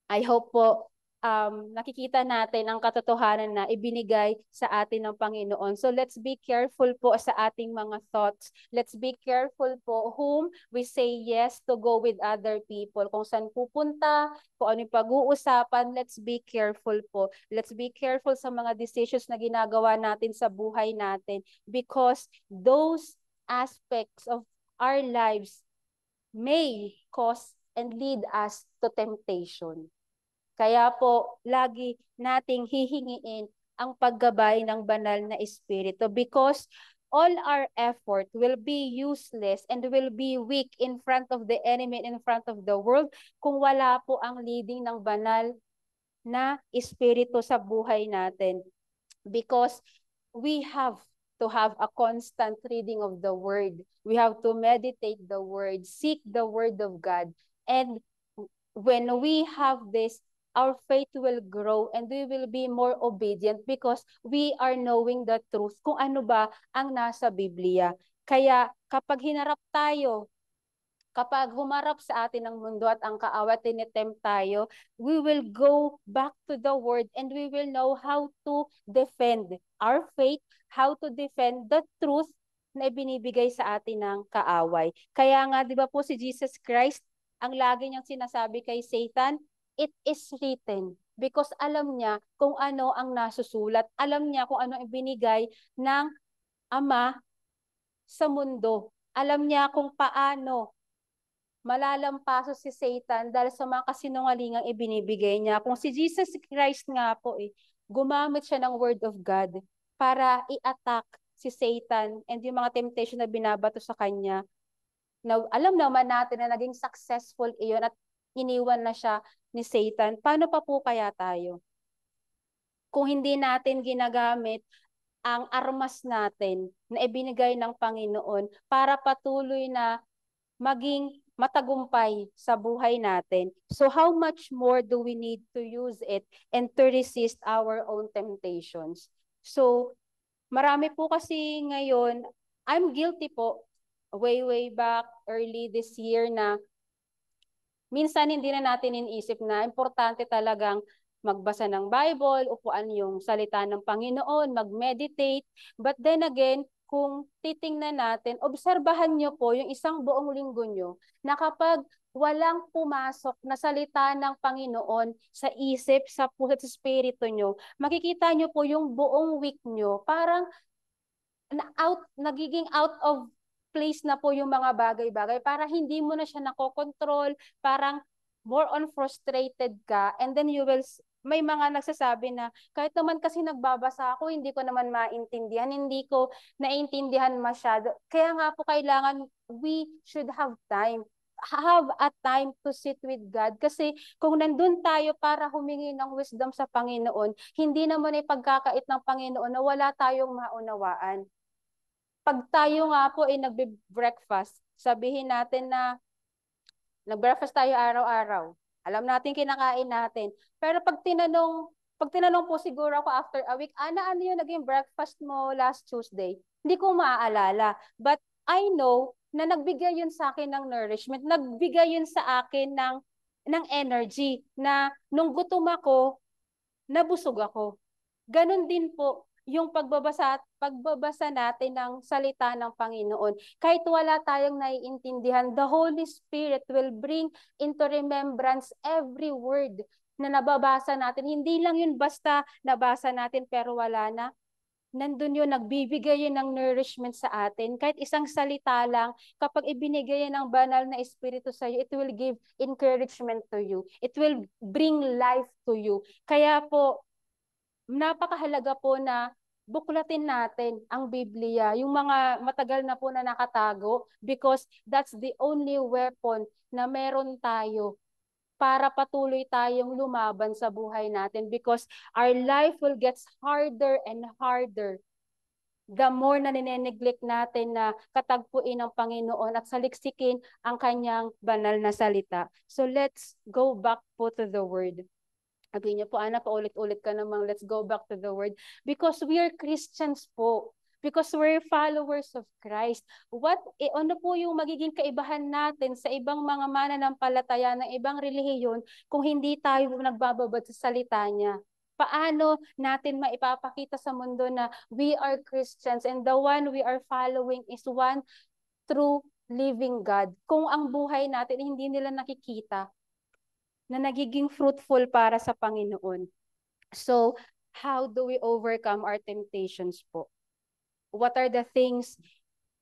I hope po um, nakikita natin ang katotohanan na ibinigay sa atin ng Panginoon. So let's be careful po sa ating mga thoughts. Let's be careful po whom we say yes to go with other people. Kung saan pupunta, kung ano yung pag-uusapan, let's be careful po. Let's be careful sa mga decisions na ginagawa natin sa buhay natin because those aspects of our lives may cause and lead us to temptation. Kaya po, lagi nating hihingiin ang paggabay ng banal na Espiritu because all our effort will be useless and will be weak in front of the enemy and in front of the world kung wala po ang leading ng banal na Espiritu sa buhay natin. Because we have to have a constant reading of the Word. We have to meditate the Word, seek the Word of God. And when we have this our faith will grow and we will be more obedient because we are knowing the truth kung ano ba ang nasa Biblia. Kaya kapag hinarap tayo, kapag humarap sa atin ang mundo at ang kaawat, tinitempt tayo, we will go back to the Word and we will know how to defend our faith, how to defend the truth na ibinibigay sa atin ng kaaway. Kaya nga, di ba po si Jesus Christ, ang lagi niyang sinasabi kay Satan, it is written because alam niya kung ano ang nasusulat. Alam niya kung ano ang binigay ng Ama sa mundo. Alam niya kung paano malalampaso si Satan dahil sa mga kasinungalingang ibinibigay niya. Kung si Jesus Christ nga po eh, gumamit siya ng Word of God para i-attack si Satan and yung mga temptation na binabato sa kanya. Na, alam naman natin na naging successful iyon at iniwan na siya ni Satan, paano pa po kaya tayo? Kung hindi natin ginagamit ang armas natin na ibinigay ng Panginoon para patuloy na maging matagumpay sa buhay natin. So how much more do we need to use it and to resist our own temptations? So marami po kasi ngayon, I'm guilty po way way back early this year na minsan hindi na natin iniisip na importante talagang magbasa ng Bible, upuan yung salita ng Panginoon, mag-meditate. But then again, kung titingnan natin, obserbahan nyo po yung isang buong linggo nyo na kapag walang pumasok na salita ng Panginoon sa isip, sa puso, sa spirito nyo, makikita nyo po yung buong week nyo, parang na out, nagiging out of place na po yung mga bagay-bagay para hindi mo na siya nakokontrol, parang more on frustrated ka and then you will may mga nagsasabi na kahit naman kasi nagbabasa ako, hindi ko naman maintindihan, hindi ko naintindihan masyado. Kaya nga po kailangan we should have time have a time to sit with God kasi kung nandun tayo para humingi ng wisdom sa Panginoon, hindi naman ay pagkakait ng Panginoon na wala tayong maunawaan pag tayo nga po ay nagbe-breakfast, sabihin natin na nag-breakfast tayo araw-araw. Alam natin kinakain natin. Pero pag tinanong, pag tinanong po siguro ako after a week, ano ano yung naging breakfast mo last Tuesday? Hindi ko maaalala. But I know na nagbigay yun sa akin ng nourishment, nagbigay yun sa akin ng, ng energy na nung gutom ako, nabusog ako. Ganon din po yung pagbabasa pagbabasa natin ng salita ng Panginoon. Kahit wala tayong naiintindihan, the Holy Spirit will bring into remembrance every word na nababasa natin. Hindi lang yun basta nabasa natin pero wala na. Nandun yun, nagbibigay yun ng nourishment sa atin. Kahit isang salita lang, kapag ibinigay yun ng banal na Espiritu sa iyo, it will give encouragement to you. It will bring life to you. Kaya po, napakahalaga po na buklatin natin ang Biblia, yung mga matagal na po na nakatago because that's the only weapon na meron tayo para patuloy tayong lumaban sa buhay natin because our life will get harder and harder the more na nineneglect natin na katagpuin ang Panginoon at saliksikin ang kanyang banal na salita. So let's go back po to the Word. Sabi niya po, anak, paulit-ulit ka namang let's go back to the word. Because we are Christians po. Because we're followers of Christ. What, eh, ano po yung magiging kaibahan natin sa ibang mga mananampalataya ng ibang relihiyon kung hindi tayo nagbababad sa salita niya? paano natin maipapakita sa mundo na we are Christians and the one we are following is one true living God. Kung ang buhay natin hindi nila nakikita, na nagiging fruitful para sa Panginoon. So, how do we overcome our temptations po? What are the things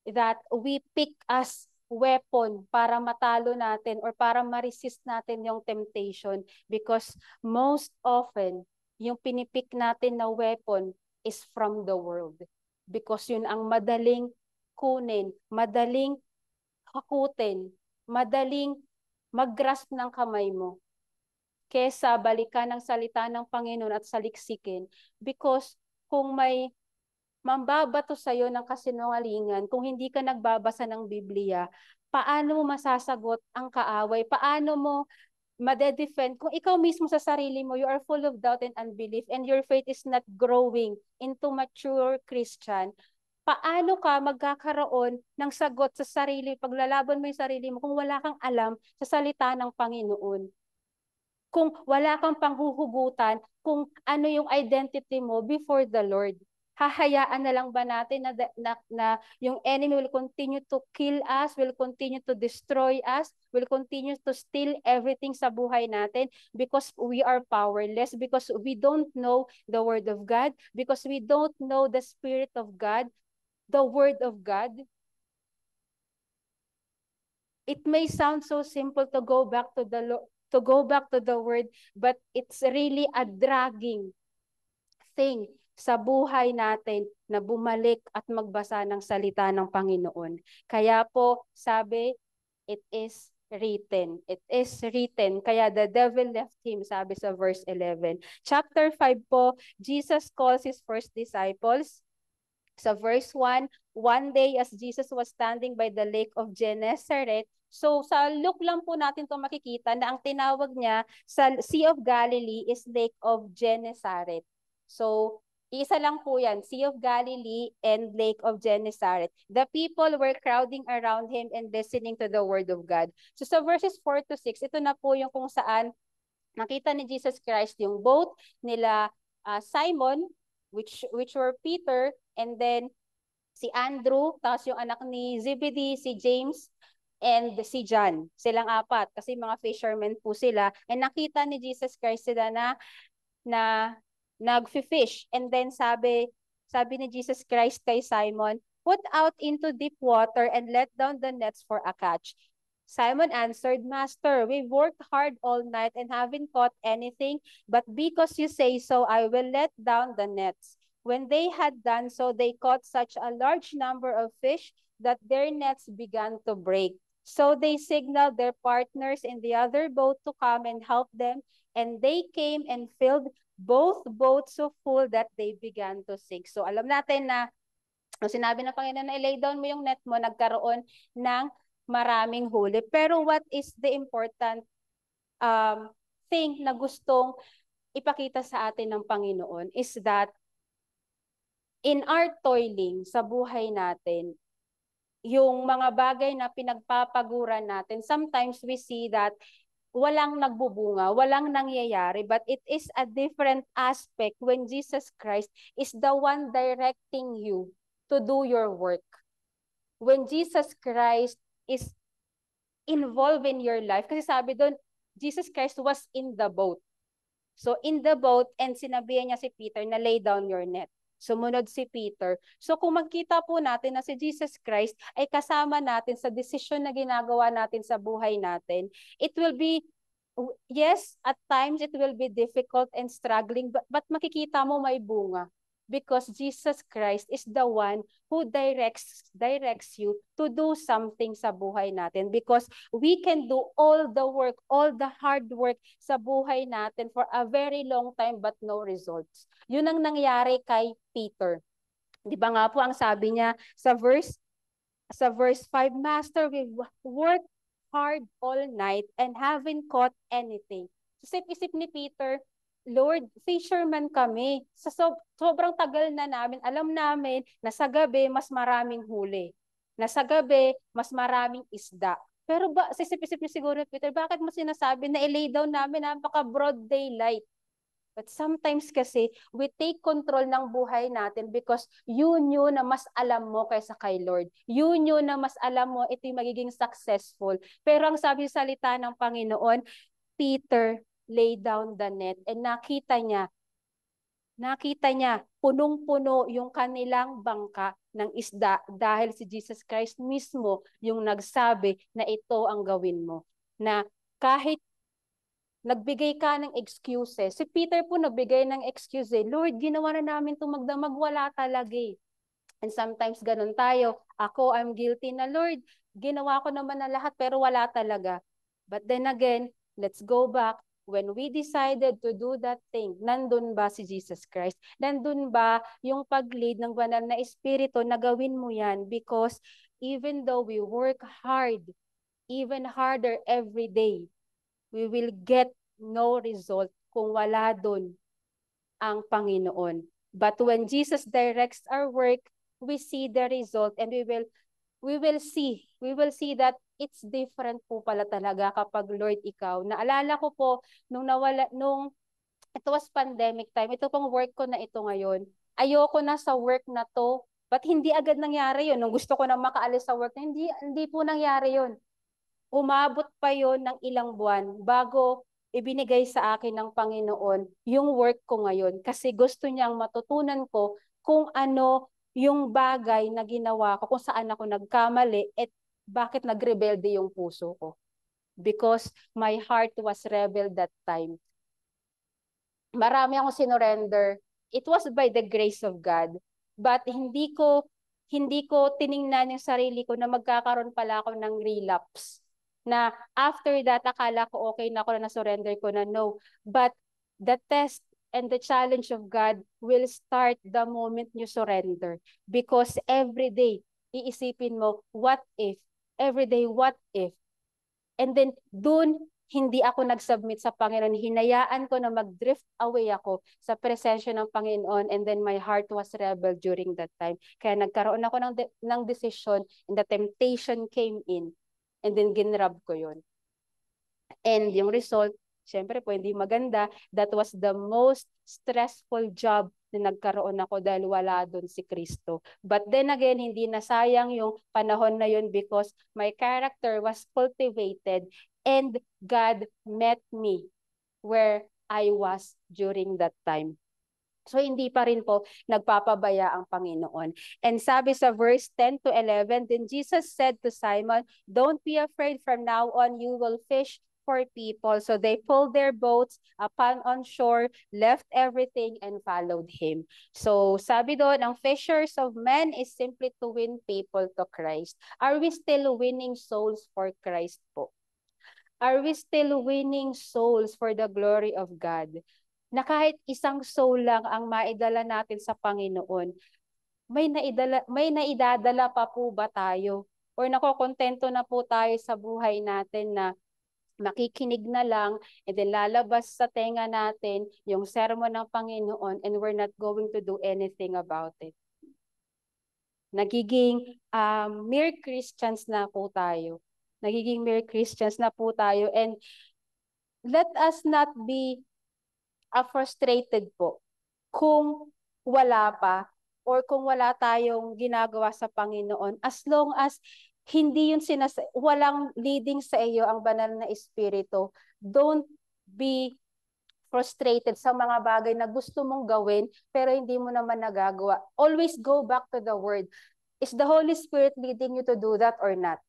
that we pick as weapon para matalo natin or para ma-resist natin yung temptation because most often yung pinipick natin na weapon is from the world because yun ang madaling kunin, madaling hakutin, madaling mag ng kamay mo kesa balikan ng salita ng Panginoon at saliksikin. Because kung may mambabato sa iyo ng kasinungalingan, kung hindi ka nagbabasa ng Biblia, paano mo masasagot ang kaaway? Paano mo madedefend kung ikaw mismo sa sarili mo, you are full of doubt and unbelief and your faith is not growing into mature Christian, paano ka magkakaroon ng sagot sa sarili, paglalaban mo yung sarili mo kung wala kang alam sa salita ng Panginoon kung wala kang panghuhugutan kung ano yung identity mo before the Lord. Hahayaan na lang ba natin na, na, na yung enemy will continue to kill us, will continue to destroy us, will continue to steal everything sa buhay natin because we are powerless, because we don't know the Word of God, because we don't know the Spirit of God, the Word of God. It may sound so simple to go back to the Lord, to go back to the word, but it's really a dragging thing sa buhay natin na bumalik at magbasa ng salita ng Panginoon. Kaya po, sabi, it is written. It is written. Kaya the devil left him, sabi sa verse 11. Chapter 5 po, Jesus calls his first disciples. Sa verse 1, one day as Jesus was standing by the lake of Gennesaret, So sa look lang po natin to makikita na ang tinawag niya sa Sea of Galilee is Lake of Genesaret. So isa lang po yan, Sea of Galilee and Lake of Genesaret. The people were crowding around him and listening to the word of God. So sa verses 4 to 6, ito na po yung kung saan nakita ni Jesus Christ yung boat nila uh, Simon, which, which were Peter, and then si Andrew, tapos yung anak ni Zebedee, si James, and si John. Silang apat kasi mga fishermen po sila. And nakita ni Jesus Christ sila na na nagfi-fish. And then sabi sabi ni Jesus Christ kay Simon, "Put out into deep water and let down the nets for a catch." Simon answered, Master, we've worked hard all night and haven't caught anything, but because you say so, I will let down the nets. When they had done so, they caught such a large number of fish that their nets began to break. So they signaled their partners in the other boat to come and help them, and they came and filled both boats so full that they began to sink. So alam natin na, sinabi ng Panginoon na lay down mo yung net mo, nagkaroon ng maraming huli. Pero what is the important um, thing na gustong ipakita sa atin ng Panginoon is that in our toiling sa buhay natin, yung mga bagay na pinagpapaguran natin, sometimes we see that walang nagbubunga, walang nangyayari, but it is a different aspect when Jesus Christ is the one directing you to do your work. When Jesus Christ is involved in your life, kasi sabi doon, Jesus Christ was in the boat. So in the boat, and sinabihan niya si Peter na lay down your net. Sumunod si Peter. So kung magkita po natin na si Jesus Christ ay kasama natin sa desisyon na ginagawa natin sa buhay natin, it will be yes, at times it will be difficult and struggling, but, but makikita mo may bunga because Jesus Christ is the one who directs directs you to do something sa buhay natin because we can do all the work, all the hard work sa buhay natin for a very long time but no results. Yun ang nangyari kay Peter. 'Di ba nga po ang sabi niya sa verse sa verse 5, Master, we work hard all night and haven't caught anything. So, isip-isip ni Peter, Lord, fisherman kami. Sa so, sobrang tagal na namin, alam namin na sa gabi mas maraming huli. Na sa gabi mas maraming isda. Pero ba, sisip-isip niyo siguro, Peter, bakit mo sinasabi na i-lay down namin napaka broad daylight? But sometimes kasi, we take control ng buhay natin because you knew na mas alam mo kaysa kay Lord. You knew na mas alam mo ito yung magiging successful. Pero ang sabi sa salita ng Panginoon, Peter, lay down the net and nakita niya, nakita niya punong-puno yung kanilang bangka ng isda dahil si Jesus Christ mismo yung nagsabi na ito ang gawin mo. Na kahit nagbigay ka ng excuses. Si Peter po nagbigay ng excuse eh. Lord, ginawa na namin itong magdamag. Wala talaga eh. And sometimes ganun tayo. Ako, I'm guilty na Lord. Ginawa ko naman na lahat pero wala talaga. But then again, let's go back when we decided to do that thing, nandun ba si Jesus Christ? Nandun ba yung pag-lead ng banal na Espiritu na gawin mo yan? Because even though we work hard, even harder every day, we will get no result kung wala dun ang Panginoon. But when Jesus directs our work, we see the result and we will we will see, we will see that it's different po pala talaga kapag Lord ikaw. Naalala ko po nung nawala nung it was pandemic time. Ito pang work ko na ito ngayon. Ayoko na sa work na to. But hindi agad nangyari yon Nung gusto ko na makaalis sa work, hindi hindi po nangyari yon Umabot pa yon ng ilang buwan bago ibinigay sa akin ng Panginoon yung work ko ngayon kasi gusto niyang matutunan ko kung ano yung bagay na ginawa ko, kung saan ako nagkamali at bakit nagrebelde yung puso ko? Because my heart was rebelled that time. Marami akong sinorender. It was by the grace of God. But hindi ko hindi ko tiningnan yung sarili ko na magkakaroon pala ako ng relapse. Na after that, akala ko okay na ako na surrender ko na no. But the test and the challenge of God will start the moment you surrender. Because every day, iisipin mo, what if? everyday what if. And then doon, hindi ako nag-submit sa Panginoon. Hinayaan ko na mag-drift away ako sa presensya ng Panginoon and then my heart was rebel during that time. Kaya nagkaroon ako ng, de- ng decision and the temptation came in and then ginrab ko yon And yung result, syempre po hindi maganda. That was the most stressful job na nagkaroon ako dahil wala doon si Kristo. But then again, hindi na sayang yung panahon na yun because my character was cultivated and God met me where I was during that time. So hindi pa rin po nagpapabaya ang Panginoon. And sabi sa verse 10 to 11, Then Jesus said to Simon, Don't be afraid, from now on you will fish for people. So they pulled their boats upon on shore, left everything, and followed him. So sabi doon, ang fishers of men is simply to win people to Christ. Are we still winning souls for Christ po? Are we still winning souls for the glory of God? Na kahit isang soul lang ang maidala natin sa Panginoon, may naidala may naidadala pa po ba tayo or nakokontento na po tayo sa buhay natin na makikinig na lang, and then lalabas sa tenga natin yung sermon ng Panginoon, and we're not going to do anything about it. Nagiging um, mere Christians na po tayo. Nagiging mere Christians na po tayo. And let us not be a uh, frustrated po kung wala pa or kung wala tayong ginagawa sa Panginoon. As long as hindi yun sinas walang leading sa iyo ang banal na espiritu. Don't be frustrated sa mga bagay na gusto mong gawin pero hindi mo naman nagagawa. Always go back to the word. Is the Holy Spirit leading you to do that or not?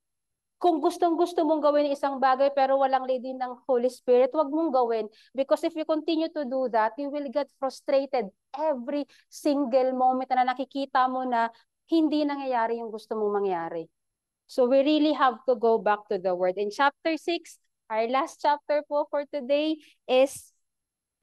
Kung gustong-gusto mong gawin isang bagay pero walang leading ng Holy Spirit, wag mong gawin. Because if you continue to do that, you will get frustrated every single moment na nakikita mo na hindi nangyayari yung gusto mong mangyari. So we really have to go back to the word. In chapter 6, our last chapter four for today is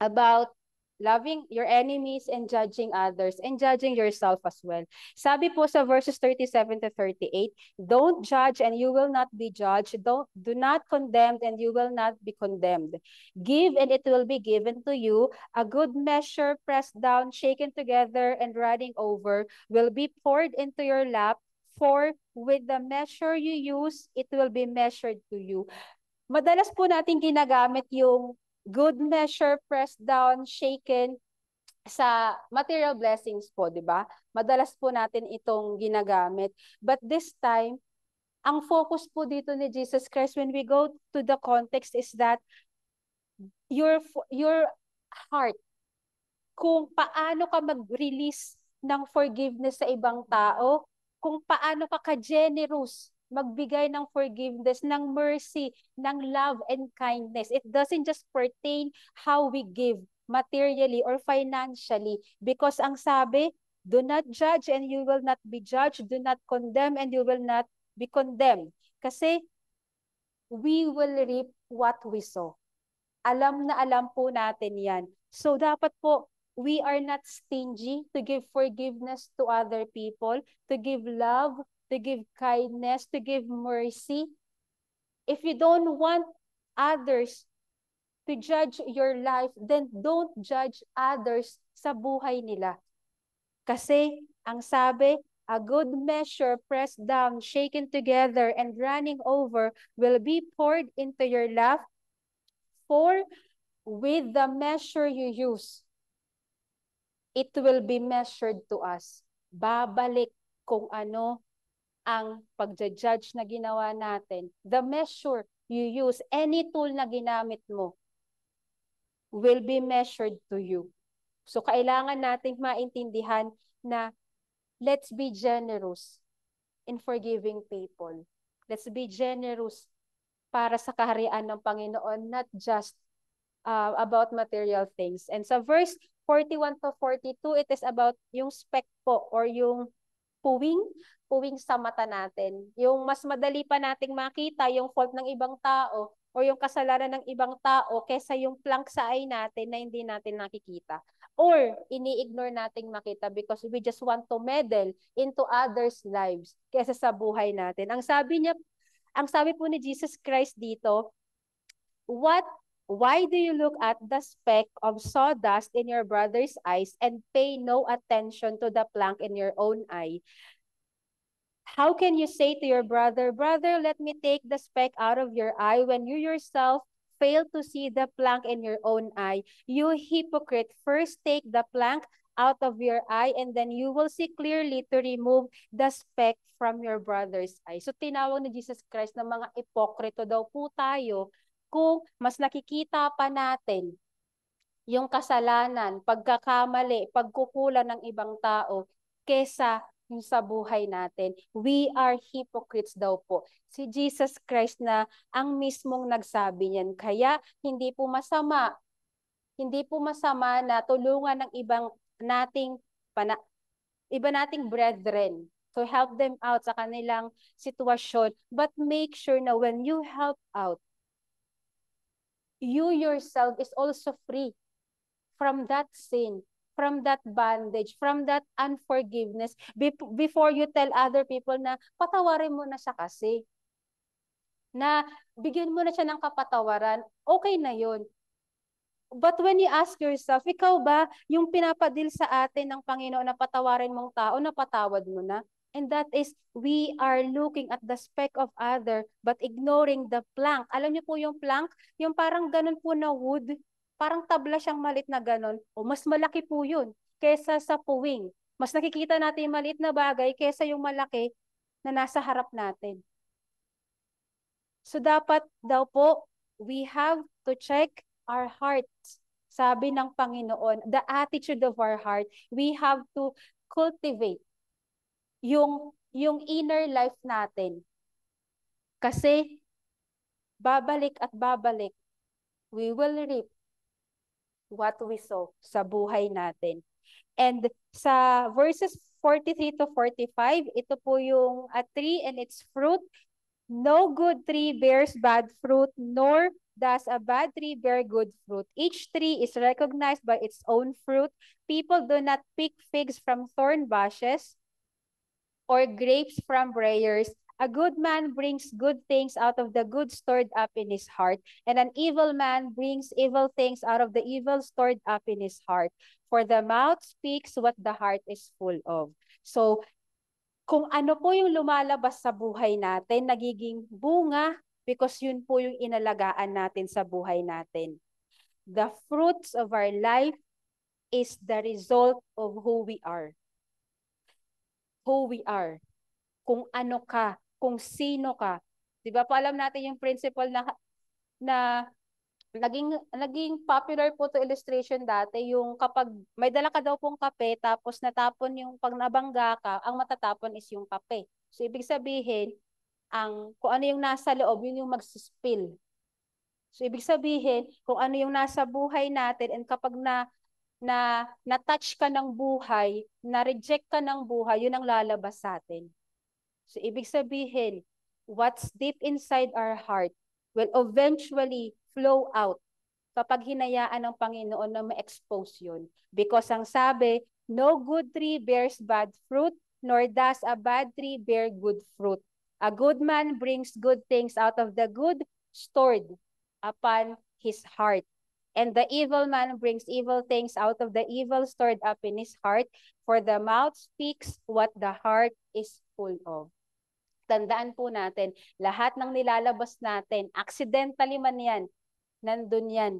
about loving your enemies and judging others and judging yourself as well. Sabi po sa verses 37 to 38, don't judge and you will not be judged. Don't, do not condemn and you will not be condemned. Give and it will be given to you. A good measure pressed down, shaken together and running over will be poured into your lap for with the measure you use, it will be measured to you. Madalas po natin ginagamit yung good measure, pressed down, shaken sa material blessings po, di ba? Madalas po natin itong ginagamit. But this time, ang focus po dito ni Jesus Christ when we go to the context is that your your heart kung paano ka mag-release ng forgiveness sa ibang tao, kung paano ka ka-generous magbigay ng forgiveness, ng mercy, ng love and kindness. It doesn't just pertain how we give materially or financially because ang sabi, do not judge and you will not be judged, do not condemn and you will not be condemned. Kasi we will reap what we sow. Alam na alam po natin yan. So dapat po we are not stingy to give forgiveness to other people, to give love, to give kindness, to give mercy. If you don't want others to judge your life, then don't judge others sa buhay nila. Kasi ang sabi, a good measure pressed down, shaken together, and running over will be poured into your lap. For with the measure you use, it will be measured to us. Babalik kung ano ang pagja-judge na ginawa natin. The measure you use, any tool na ginamit mo, will be measured to you. So kailangan natin maintindihan na let's be generous in forgiving people. Let's be generous para sa kaharian ng Panginoon, not just uh, about material things. And sa verse 41 to 42, it is about yung spec po or yung puwing, puwing sa mata natin. Yung mas madali pa nating makita yung fault ng ibang tao o yung kasalanan ng ibang tao kesa yung plank sa eye natin na hindi natin nakikita. Or ini-ignore nating makita because we just want to meddle into others' lives kesa sa buhay natin. Ang sabi niya, ang sabi po ni Jesus Christ dito, what Why do you look at the speck of sawdust in your brother's eyes and pay no attention to the plank in your own eye? How can you say to your brother, Brother, let me take the speck out of your eye when you yourself fail to see the plank in your own eye? You hypocrite, first take the plank out of your eye and then you will see clearly to remove the speck from your brother's eye. So tinawag ni Jesus Christ ng mga ipokrito daw po tayo kung mas nakikita pa natin yung kasalanan, pagkakamali, pagkukulan ng ibang tao kesa yung sa buhay natin. We are hypocrites daw po. Si Jesus Christ na ang mismong nagsabi niyan. Kaya hindi po masama, hindi po masama na tulungan ng ibang nating pana, iba nating brethren to help them out sa kanilang sitwasyon. But make sure na when you help out, you yourself is also free from that sin, from that bondage, from that unforgiveness before you tell other people na patawarin mo na siya kasi. Na bigyan mo na siya ng kapatawaran, okay na yon. But when you ask yourself, ikaw ba yung pinapadil sa atin ng Panginoon na patawarin mong tao, na patawad mo na? And that is, we are looking at the speck of other but ignoring the plank. Alam niyo po yung plank? Yung parang ganun po na wood. Parang tabla siyang malit na ganun. O mas malaki po yun kesa sa puwing. Mas nakikita natin yung maliit na bagay kesa yung malaki na nasa harap natin. So dapat daw po, we have to check our hearts. Sabi ng Panginoon, the attitude of our heart, we have to cultivate yung, yung inner life natin. Kasi babalik at babalik, we will reap what we sow sa buhay natin. And sa verses 43 to 45, ito po yung a tree and its fruit. No good tree bears bad fruit, nor does a bad tree bear good fruit. Each tree is recognized by its own fruit. People do not pick figs from thorn bushes, or grapes from briars. A good man brings good things out of the good stored up in his heart, and an evil man brings evil things out of the evil stored up in his heart. For the mouth speaks what the heart is full of. So, kung ano po yung lumalabas sa buhay natin, nagiging bunga because yun po yung inalagaan natin sa buhay natin. The fruits of our life is the result of who we are who we are. Kung ano ka, kung sino ka. 'Di ba? Paalam natin yung principle na na naging naging popular po to illustration dati yung kapag may dala ka daw pong kape tapos natapon yung pag nabangga ka, ang matatapon is yung kape. So ibig sabihin, ang kung ano yung nasa loob, yun yung magsispill. So ibig sabihin, kung ano yung nasa buhay natin and kapag na na na-touch ka ng buhay, na-reject ka ng buhay, yun ang lalabas sa atin. So ibig sabihin, what's deep inside our heart will eventually flow out kapag hinayaan ng Panginoon na ma-expose yun. Because ang sabi, no good tree bears bad fruit, nor does a bad tree bear good fruit. A good man brings good things out of the good stored upon his heart. And the evil man brings evil things out of the evil stored up in his heart, for the mouth speaks what the heart is full of. Tandaan po natin, lahat ng nilalabas natin, accidentally man yan, nandun yan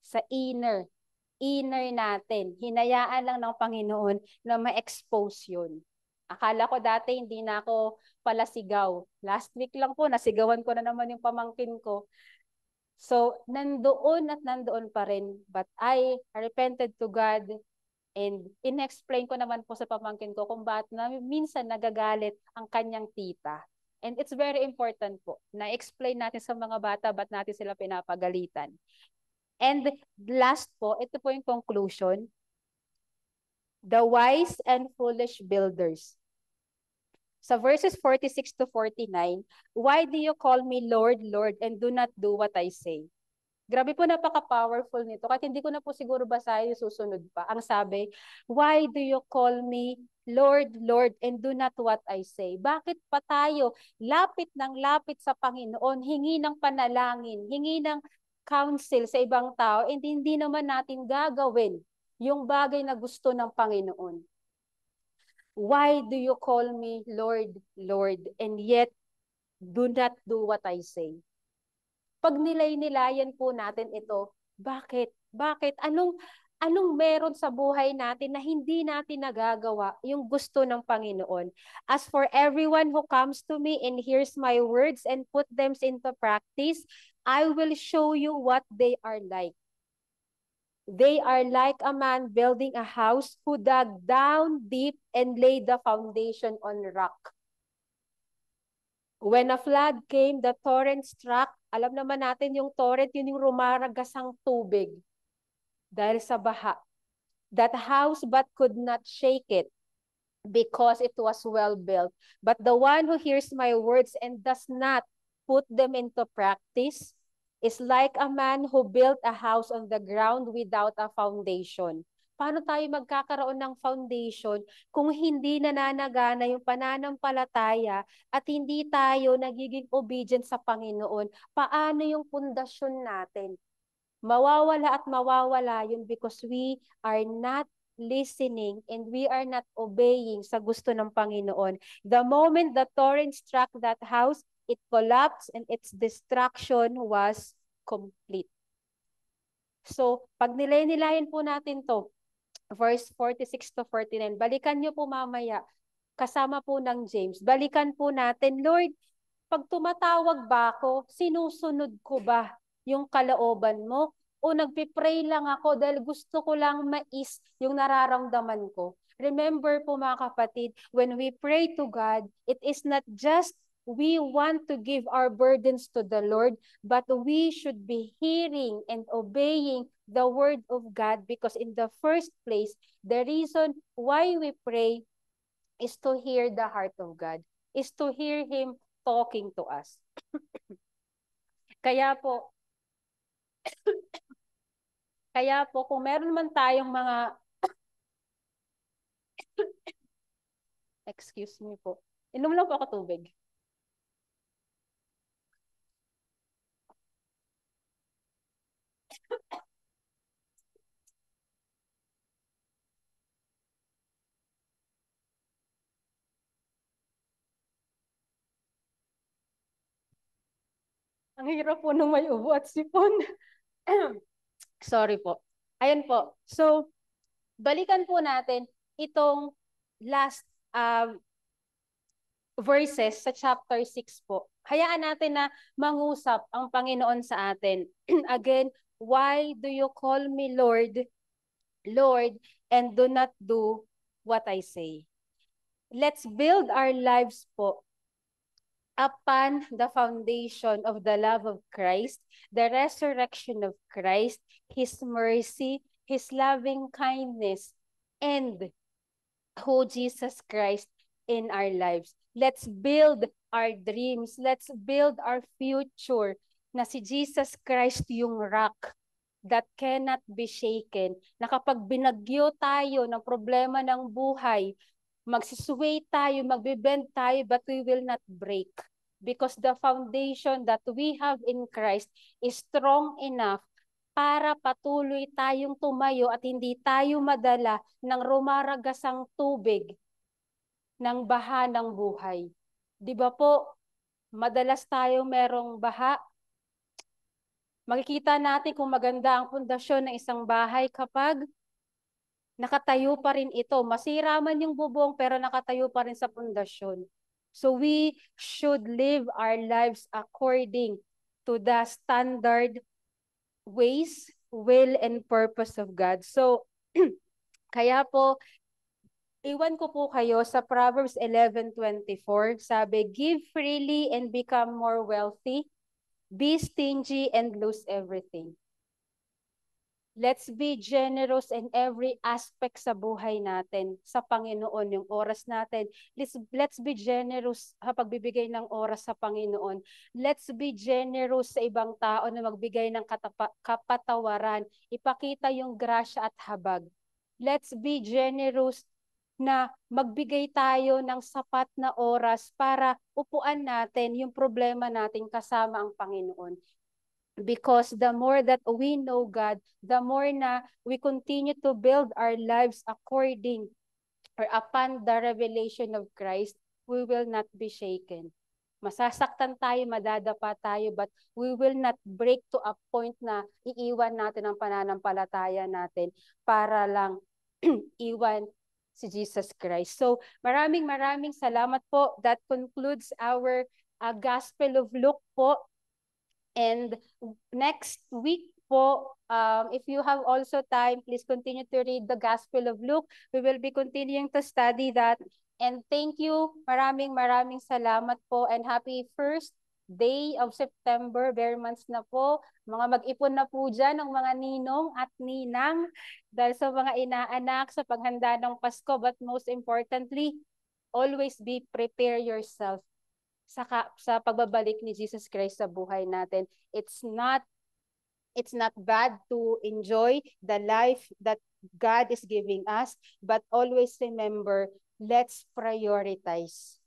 sa inner, inner natin. Hinayaan lang ng Panginoon na ma-expose yun. Akala ko dati hindi na ako pala sigaw. Last week lang po, nasigawan ko na naman yung pamangkin ko. So, nandoon at nandoon pa rin. But I repented to God and inexplain ko naman po sa pamangkin ko kung bakit na minsan nagagalit ang kanyang tita. And it's very important po na explain natin sa mga bata ba't natin sila pinapagalitan. And last po, ito po yung conclusion. The wise and foolish builders sa so verses 46 to 49, Why do you call me Lord, Lord, and do not do what I say? Grabe po napaka-powerful nito kahit hindi ko na po siguro basahin yung susunod pa. Ang sabi, Why do you call me Lord, Lord, and do not what I say? Bakit pa tayo lapit ng lapit sa Panginoon, hingi ng panalangin, hingi ng counsel sa ibang tao, and hindi naman natin gagawin yung bagay na gusto ng Panginoon. Why do you call me Lord, Lord, and yet do not do what I say? Pag nilay-nilayan po natin ito, bakit? Bakit? Anong, anong meron sa buhay natin na hindi natin nagagawa yung gusto ng Panginoon. As for everyone who comes to me and hears my words and put them into practice, I will show you what they are like. They are like a man building a house who dug down deep and laid the foundation on rock. When a flood came, the torrent struck. Alam naman natin yung torrent, yun yung rumaragasang tubig dahil sa baha. That house but could not shake it because it was well built. But the one who hears my words and does not put them into practice is like a man who built a house on the ground without a foundation. Paano tayo magkakaroon ng foundation kung hindi nananagana yung pananampalataya at hindi tayo nagiging obedient sa Panginoon? Paano yung pundasyon natin? Mawawala at mawawala yun because we are not listening and we are not obeying sa gusto ng Panginoon. The moment the torrent struck that house, it collapsed and its destruction was complete. So, pag nilay-nilayin po natin to, verse 46 to 49, balikan nyo po mamaya, kasama po ng James, balikan po natin, Lord, pag tumatawag ba ako, sinusunod ko ba yung kalooban mo? O nagpipray lang ako dahil gusto ko lang mais yung nararamdaman ko? Remember po mga kapatid, when we pray to God, it is not just we want to give our burdens to the Lord, but we should be hearing and obeying the word of God because in the first place, the reason why we pray is to hear the heart of God, is to hear Him talking to us. kaya po, kaya po kung meron man tayong mga, excuse me po, inom lang po ako tubig. Ang hirap po nung may ubo at sipon. Sorry po. Ayan po. So, balikan po natin itong last uh, verses sa chapter 6 po. Hayaan natin na mangusap ang Panginoon sa atin. Again, why do you call me Lord, Lord, and do not do what I say? Let's build our lives po upon the foundation of the love of Christ, the resurrection of Christ, His mercy, His loving kindness, and who Jesus Christ in our lives. Let's build our dreams. Let's build our future na si Jesus Christ yung rock that cannot be shaken. Na kapag binagyo tayo ng problema ng buhay, magsisway tayo, magbibend tayo, but we will not break because the foundation that we have in Christ is strong enough para patuloy tayong tumayo at hindi tayo madala ng rumaragasang tubig ng baha ng buhay. Di ba po, madalas tayo merong baha. Makikita natin kung maganda ang pundasyon ng isang bahay kapag nakatayo pa rin ito. Masira man yung bubong pero nakatayo pa rin sa pundasyon. So we should live our lives according to the standard ways, will, and purpose of God. So, kaya po, iwan ko po kayo sa Proverbs 11.24. Sabi, give freely and become more wealthy. Be stingy and lose everything. Let's be generous in every aspect sa buhay natin, sa Panginoon, yung oras natin. Let's, let's be generous ha, pagbibigay ng oras sa Panginoon. Let's be generous sa ibang tao na magbigay ng katapa- kapatawaran. Ipakita yung grasya at habag. Let's be generous na magbigay tayo ng sapat na oras para upuan natin yung problema natin kasama ang Panginoon. Because the more that we know God, the more na we continue to build our lives according or upon the revelation of Christ, we will not be shaken. Masasaktan tayo, madadapa tayo, but we will not break to a point na iiwan natin ang pananampalataya natin para lang iwan si Jesus Christ. So maraming maraming salamat po. That concludes our uh, Gospel of Luke po. And next week po, um, if you have also time, please continue to read the Gospel of Luke. We will be continuing to study that. And thank you. Maraming maraming salamat po and happy first day of September, very months na po. Mga mag-ipon na po dyan ng mga ninong at ninang dahil sa mga inaanak sa paghanda ng Pasko. But most importantly, always be prepare yourself sa sa pagbabalik ni Jesus Christ sa buhay natin. It's not it's not bad to enjoy the life that God is giving us, but always remember, let's prioritize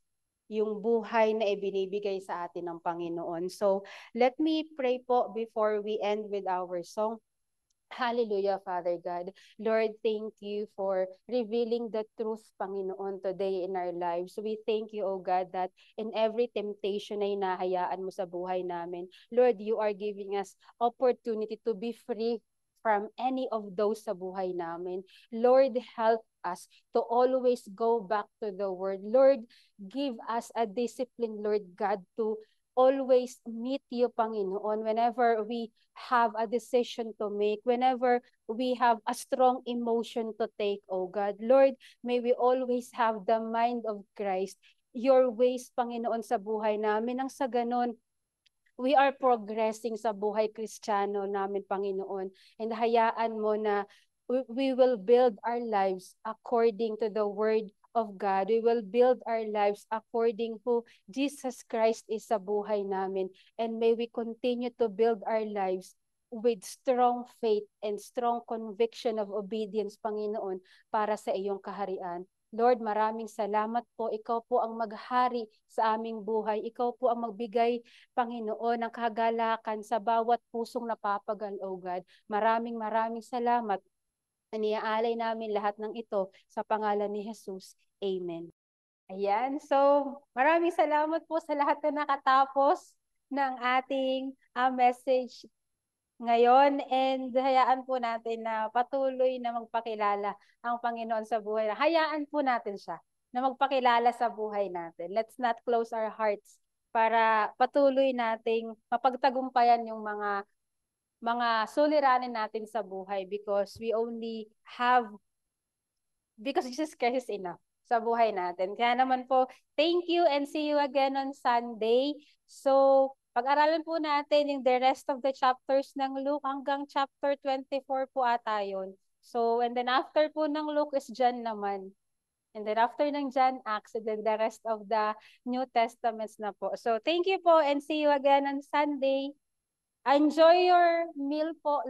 yung buhay na ibinibigay sa atin ng Panginoon. So, let me pray po before we end with our song. Hallelujah, Father God. Lord, thank you for revealing the truth, Panginoon, today in our lives. We thank you, O God, that in every temptation na hinahayaan mo sa buhay namin, Lord, you are giving us opportunity to be free from any of those sa buhay namin. Lord, help us to always go back to the Word. Lord, give us a discipline, Lord God, to always meet you, Panginoon, whenever we have a decision to make, whenever we have a strong emotion to take, O oh God. Lord, may we always have the mind of Christ, your ways, Panginoon, sa buhay namin. Ang sa ganon, we are progressing sa buhay kristyano namin, Panginoon. And hayaan mo na we will build our lives according to the word of God, we will build our lives according who Jesus Christ is sa buhay namin. And may we continue to build our lives with strong faith and strong conviction of obedience, Panginoon, para sa iyong kaharian. Lord, maraming salamat po. Ikaw po ang maghari sa aming buhay. Ikaw po ang magbigay, Panginoon, ng kagalakan sa bawat pusong napapagal, O God. Maraming maraming salamat Aniaalay namin lahat ng ito sa pangalan ni Jesus. Amen. Ayan, so maraming salamat po sa lahat na nakatapos ng ating uh, message ngayon and hayaan po natin na patuloy na magpakilala ang Panginoon sa buhay. Hayaan po natin siya na magpakilala sa buhay natin. Let's not close our hearts para patuloy nating mapagtagumpayan yung mga mga suliranin natin sa buhay because we only have because Jesus Christ is enough sa buhay natin. Kaya naman po, thank you and see you again on Sunday. So, pag-aralan po natin yung the rest of the chapters ng Luke hanggang chapter 24 po ata yun. So, and then after po ng Luke is John naman. And then after ng John, Acts, and then the rest of the New Testaments na po. So, thank you po and see you again on Sunday. Enjoy your meal po.